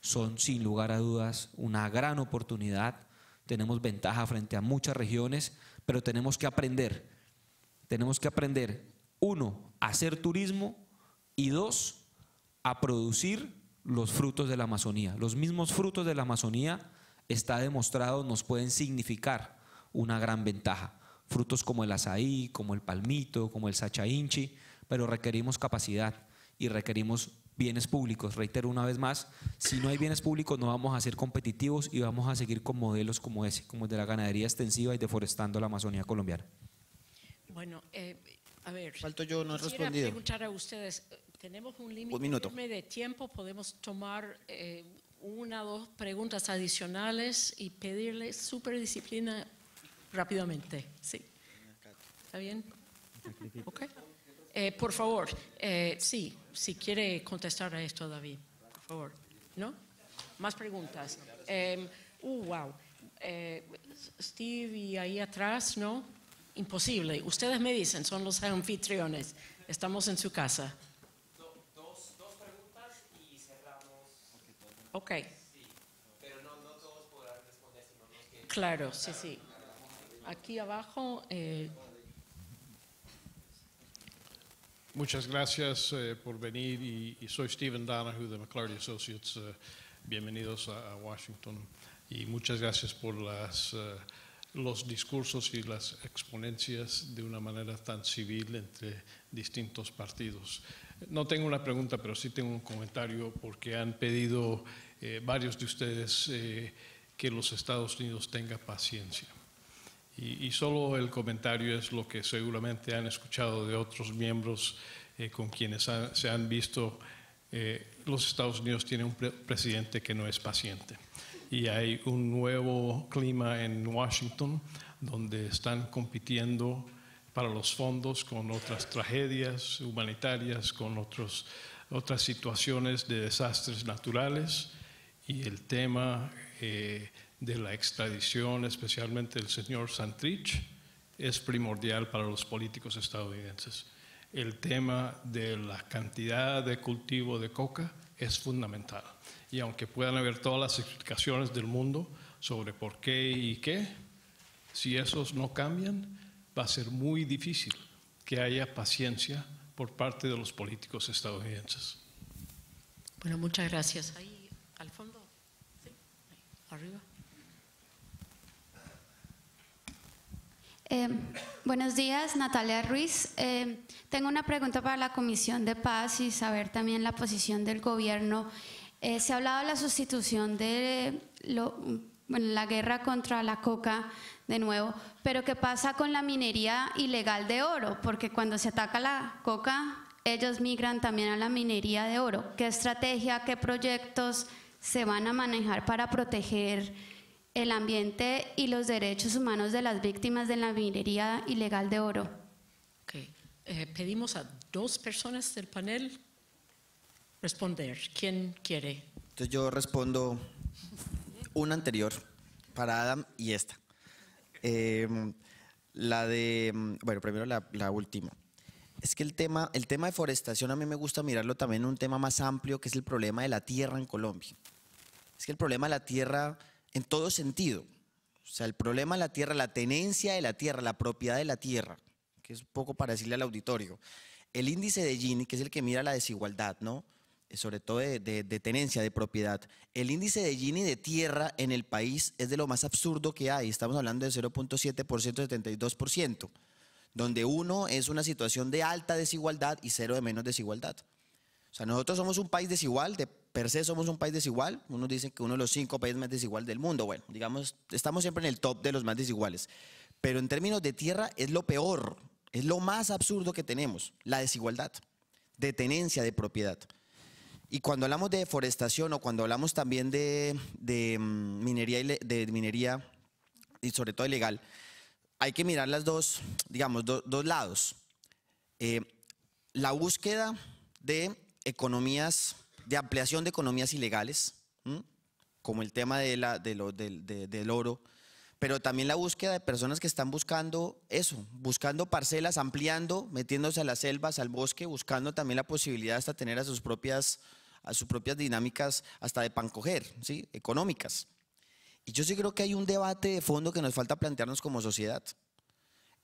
son sin lugar a dudas una gran oportunidad. Tenemos ventaja frente a muchas regiones, pero tenemos que aprender. Tenemos que aprender, uno, a hacer turismo y dos, a producir los frutos de la Amazonía. Los mismos frutos de la Amazonía está demostrado, nos pueden significar una gran ventaja. Frutos como el azaí, como el palmito, como el sachainchi, pero requerimos capacidad y requerimos bienes públicos. Reitero una vez más, si no hay bienes públicos no vamos a ser competitivos y vamos a seguir con modelos como ese, como el de la ganadería extensiva y deforestando la Amazonía colombiana. Bueno, eh, a ver, Falto yo, no he preguntar a ustedes, eh, ¿tenemos un límite de tiempo? ¿Podemos tomar eh, una o dos preguntas adicionales y pedirle super disciplina rápidamente. Sí. ¿Está bien? Eh, por favor, eh, sí, si quiere contestar a esto, David, por favor. ¿No? Más preguntas. Em, uh, wow. Eh, Steve y ahí atrás, ¿no? Imposible. Ustedes me dicen, son los anfitriones. Estamos en su casa. Ok. Claro, sí, sí. Aquí abajo... Eh, muchas gracias eh, por venir y, soy Stephen Donahue de McClarty Associates. Eh, bienvenidos a, Washington y muchas gracias por las, los discursos y las exponencias de una manera tan civil entre distintos partidos. No tengo una pregunta, pero sí tengo un comentario porque han pedido eh, varios de ustedes eh, que los Estados Unidos tenga paciencia. Y, solo el comentario es lo que seguramente han escuchado de otros miembros eh, con quienes se han visto. los Estados Unidos tienen un presidente que no es paciente. Y hay un nuevo clima en Washington donde están compitiendo para los fondos con otras tragedias humanitarias, con otros, otras situaciones de desastres naturales y el tema eh, de la extradición, especialmente del señor Santrich, es primordial para los políticos estadounidenses. El tema de la cantidad de cultivo de coca es fundamental. Y aunque puedan haber todas las explicaciones del mundo sobre por qué y qué, si esos no cambian, va a ser muy difícil que haya paciencia por parte de los políticos estadounidenses. Bueno, muchas gracias. Ahí, Alfonso. Eh, buenos días, Natalia Ruiz. Eh, tengo una pregunta para la Comisión de Paz y saber también la posición del gobierno. Eh, se ha hablado de la sustitución de la guerra contra la coca de nuevo, pero ¿qué pasa con la minería ilegal de oro? Porque cuando se ataca la coca, ellos migran también a la minería de oro. ¿Qué estrategia, qué proyectos? se van a manejar para proteger el ambiente y los derechos humanos de las víctimas de la minería ilegal de oro. Eh, pedimos a dos personas del panel responder. ¿Quién quiere? Entonces yo respondo una anterior para Adam y esta. Eh, la de, bueno, primero la, última. Es que el tema, el tema de forestación a mí me gusta mirarlo también en un tema más amplio que es el problema de la tierra en Colombia es que el problema de la tierra en todo sentido, o sea, el problema de la tierra, la tenencia de la tierra, la propiedad de la tierra, que es un poco para decirle al auditorio, el índice de Gini, que es el que mira la desigualdad, ¿no? Eh, sobre todo de, de, tenencia, de propiedad. El índice de Gini de tierra en el país es de lo más absurdo que hay. Estamos hablando de 0.7%, 72%, donde uno es una situación de alta desigualdad y cero de menos desigualdad. O sea, nosotros somos un país desigual, de per se somos un país desigual. Unos dicen que uno de los cinco países más desiguales del mundo. Bueno, digamos, estamos siempre en el top de los más desiguales. Pero en términos de tierra es lo peor, es lo más absurdo que tenemos, la desigualdad de tenencia de propiedad. Y cuando hablamos de deforestación o cuando hablamos también de, de mm, minería, de minería y sobre todo ilegal, hay que mirar las dos, digamos, dos lados. Eh, la búsqueda de economías, de ampliación de economías ilegales, como el tema de la, del oro, pero también la búsqueda de personas que están buscando eso, buscando parcelas, ampliando, metiéndose a las selvas, al bosque, buscando también la posibilidad hasta tener a sus propias, a sus propias dinámicas hasta de pancoger, ¿sí? económicas. Y yo sí creo que hay un debate de fondo que nos falta plantearnos como sociedad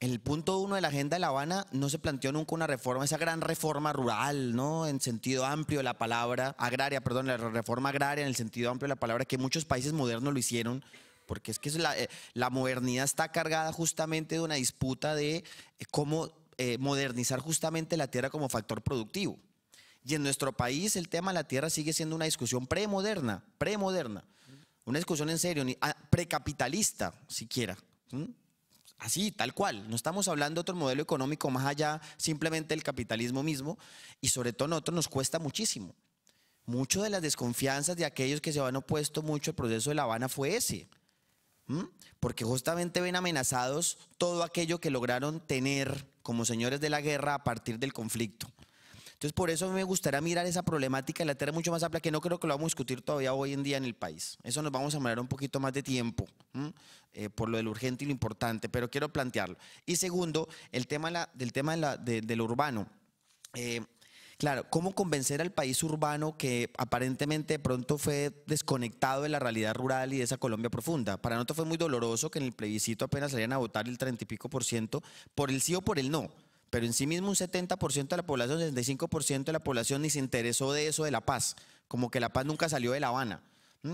el punto uno de la agenda de La Habana no se planteó nunca una reforma, esa gran reforma rural, ¿no? En sentido amplio de la palabra, agraria, perdón, la reforma agraria en el sentido amplio de la palabra, que muchos países modernos lo hicieron, porque es que eh, la, modernidad está cargada justamente de una disputa de eh, cómo eh, modernizar justamente la tierra como factor productivo. Y en nuestro país el tema de la tierra sigue siendo una discusión premoderna, premoderna, una discusión en serio, ah, precapitalista siquiera. Así, tal cual. No estamos hablando de otro modelo económico más allá simplemente el capitalismo mismo y sobre todo nosotros nos cuesta muchísimo. Mucho de las desconfianzas de aquellos que se han opuesto mucho al proceso de La Habana fue ese. Porque justamente ven amenazados todo aquello que lograron tener como señores de la guerra a partir del conflicto. Entonces, por eso me gustaría mirar esa problemática en la tierra mucho más amplia, que no creo que lo vamos a discutir todavía hoy en día en el país. Eso nos vamos a mirar un poquito más de tiempo. Eh, por lo del urgente y lo importante, pero quiero plantearlo. Y segundo, el tema del tema de, lo urbano. Eh, claro, ¿cómo convencer al país urbano que aparentemente pronto fue desconectado de la realidad rural y de esa Colombia profunda? Para nosotros fue muy doloroso que en el plebiscito apenas salieran a votar el 30 y pico por ciento por el sí o por el no pero en sí mismo un 70% de la población, 65% de la población ni se interesó de eso de la paz, como que la paz nunca salió de La Habana.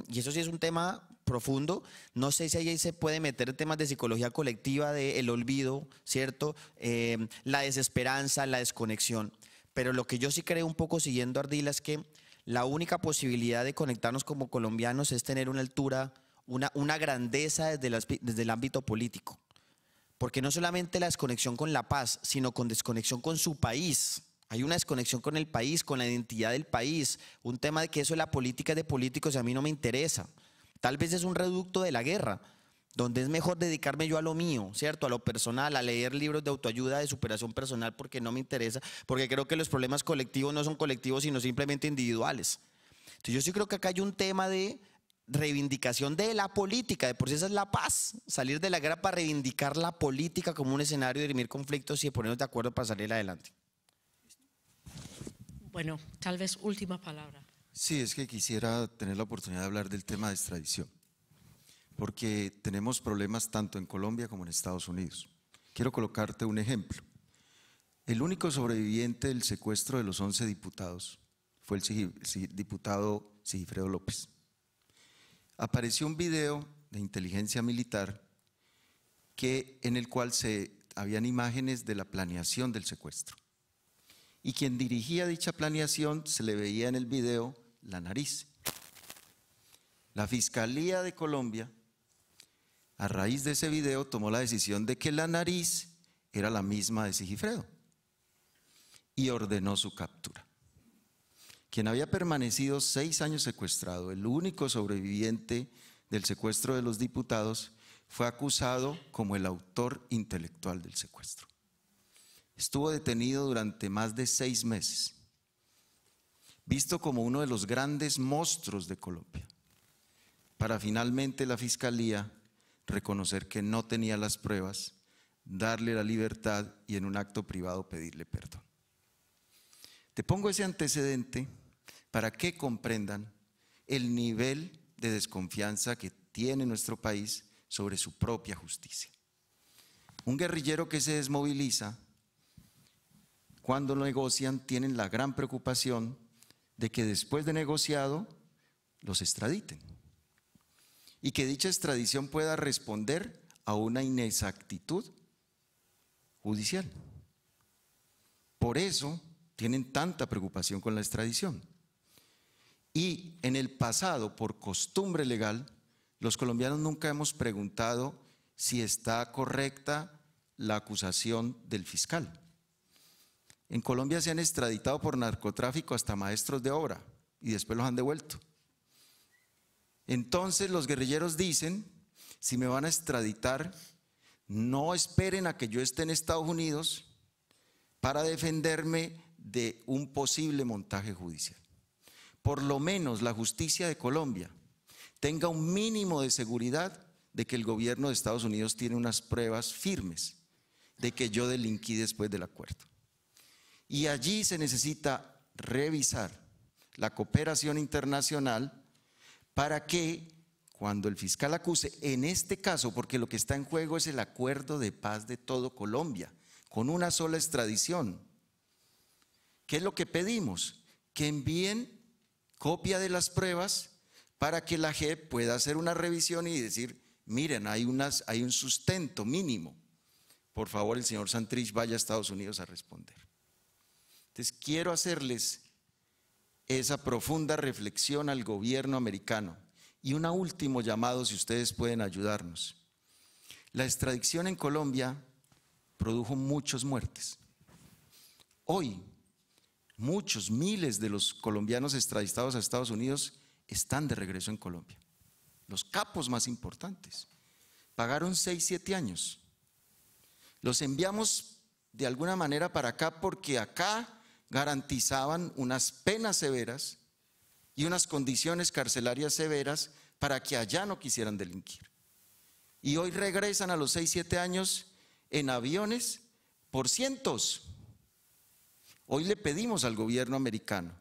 Y eso sí es un tema profundo. No sé si ahí se puede meter temas de psicología colectiva, del el olvido, ¿cierto? Em, la desesperanza, la desconexión. Pero lo que yo sí creo un poco siguiendo Ardila es que la única posibilidad de conectarnos como colombianos es tener una altura, una, grandeza desde, desde el ámbito político. Porque no solamente la desconexión con la paz, sino con desconexión con su país hay una desconexión con el país, con la identidad del país, un tema de que eso es la política de políticos y a mí no me interesa. Tal vez es un reducto de la guerra, donde es mejor dedicarme yo a lo mío, ¿cierto? A lo personal, a leer libros de autoayuda, de superación personal, porque no me interesa, porque creo que los problemas colectivos no son colectivos, sino simplemente individuales. Entonces yo sí creo que acá hay un tema de reivindicación de la política, de por si esa es la paz, salir de la guerra para reivindicar la política como un escenario de dirimir conflictos y de ponernos de acuerdo para salir adelante. Bueno, tal vez última palabra. Sí, es que quisiera tener la oportunidad de hablar del tema de extradición, porque tenemos problemas tanto en Colombia como en Estados Unidos. Quiero colocarte un ejemplo. El único sobreviviente del secuestro de los 11 diputados fue el diputado Sigifredo López. Apareció un video de inteligencia militar que, en el cual se habían imágenes de la planeación del secuestro y quien dirigía dicha planeación se le veía en el video la nariz. La Fiscalía de Colombia, a raíz de ese video, tomó la decisión de que la nariz era la misma de Sigifredo y ordenó su captura. Quien había permanecido seis años secuestrado, el único sobreviviente del secuestro de los diputados, fue acusado como el autor intelectual del secuestro. Estuvo detenido durante más de seis meses, visto como uno de los grandes monstruos de Colombia, para finalmente la fiscalía reconocer que no tenía las pruebas, darle la libertad y en un acto privado pedirle perdón. Te pongo ese antecedente para que comprendan el nivel de desconfianza que tiene nuestro país sobre su propia justicia. Un guerrillero que se desmoviliza cuando negocian tienen la gran preocupación de que después de negociado los extraditen y que dicha extradición pueda responder a una inexactitud judicial. Por eso tienen tanta preocupación con la extradición. Y en el pasado, por costumbre legal, los colombianos nunca hemos preguntado si está correcta la acusación del fiscal. En Colombia se han extraditado por narcotráfico hasta maestros de obra y después los han devuelto. Entonces los guerrilleros dicen, si me van a extraditar, no esperen a que yo esté en Estados Unidos para defenderme de un posible montaje judicial. Por lo menos la justicia de Colombia tenga un mínimo de seguridad de que el gobierno de Estados Unidos tiene unas pruebas firmes de que yo delinquí después del acuerdo. Y allí se necesita revisar la cooperación internacional para que cuando el fiscal acuse, en este caso, porque lo que está en juego es el acuerdo de paz de todo Colombia, con una sola extradición, ¿qué es lo que pedimos? Que envíen copia de las pruebas para que la JEP pueda hacer una revisión y decir, miren, hay, unas, hay un sustento mínimo. Por favor, el señor Santrich vaya a Estados Unidos a responder. Entonces quiero hacerles esa profunda reflexión al gobierno americano. Y un último llamado si ustedes pueden ayudarnos. La extradición en Colombia produjo muchas muertes. Hoy, muchos, miles de los colombianos extraditados a Estados Unidos están de regreso en Colombia. Los capos más importantes. Pagaron seis, siete años. Los enviamos de alguna manera para acá porque acá garantizaban unas penas severas y unas condiciones carcelarias severas para que allá no quisieran delinquir. Y hoy regresan a los 6, 7 años en aviones por cientos. Hoy le pedimos al gobierno americano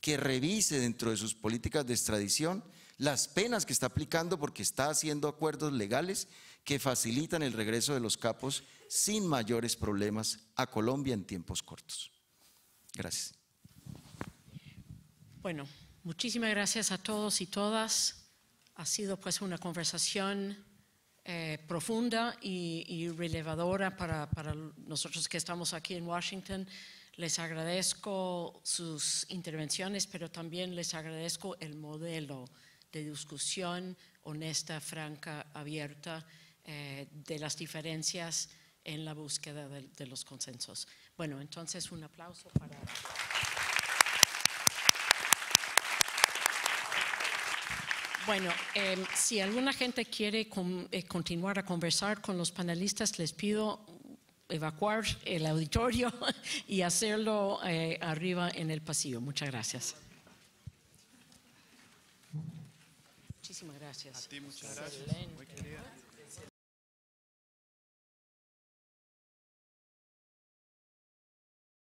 que revise dentro de sus políticas de extradición las penas que está aplicando porque está haciendo acuerdos legales que facilitan el regreso de los capos sin mayores problemas a Colombia en tiempos cortos. Gracias. Bueno, muchísimas gracias a todos y todas. Ha sido pues una conversación eh, profunda y, relevadora para, nosotros que estamos aquí en Washington. Les agradezco sus intervenciones, pero también les agradezco el modelo de discusión honesta, franca, abierta eh, de las diferencias en la búsqueda de los consensos. Bueno, entonces un aplauso para... Bueno, em, si alguna gente quiere eh, continuar a conversar con los panelistas, les pido evacuar el auditorio y hacerlo eh, arriba en el pasillo. Muchas gracias. Muchísimas gracias.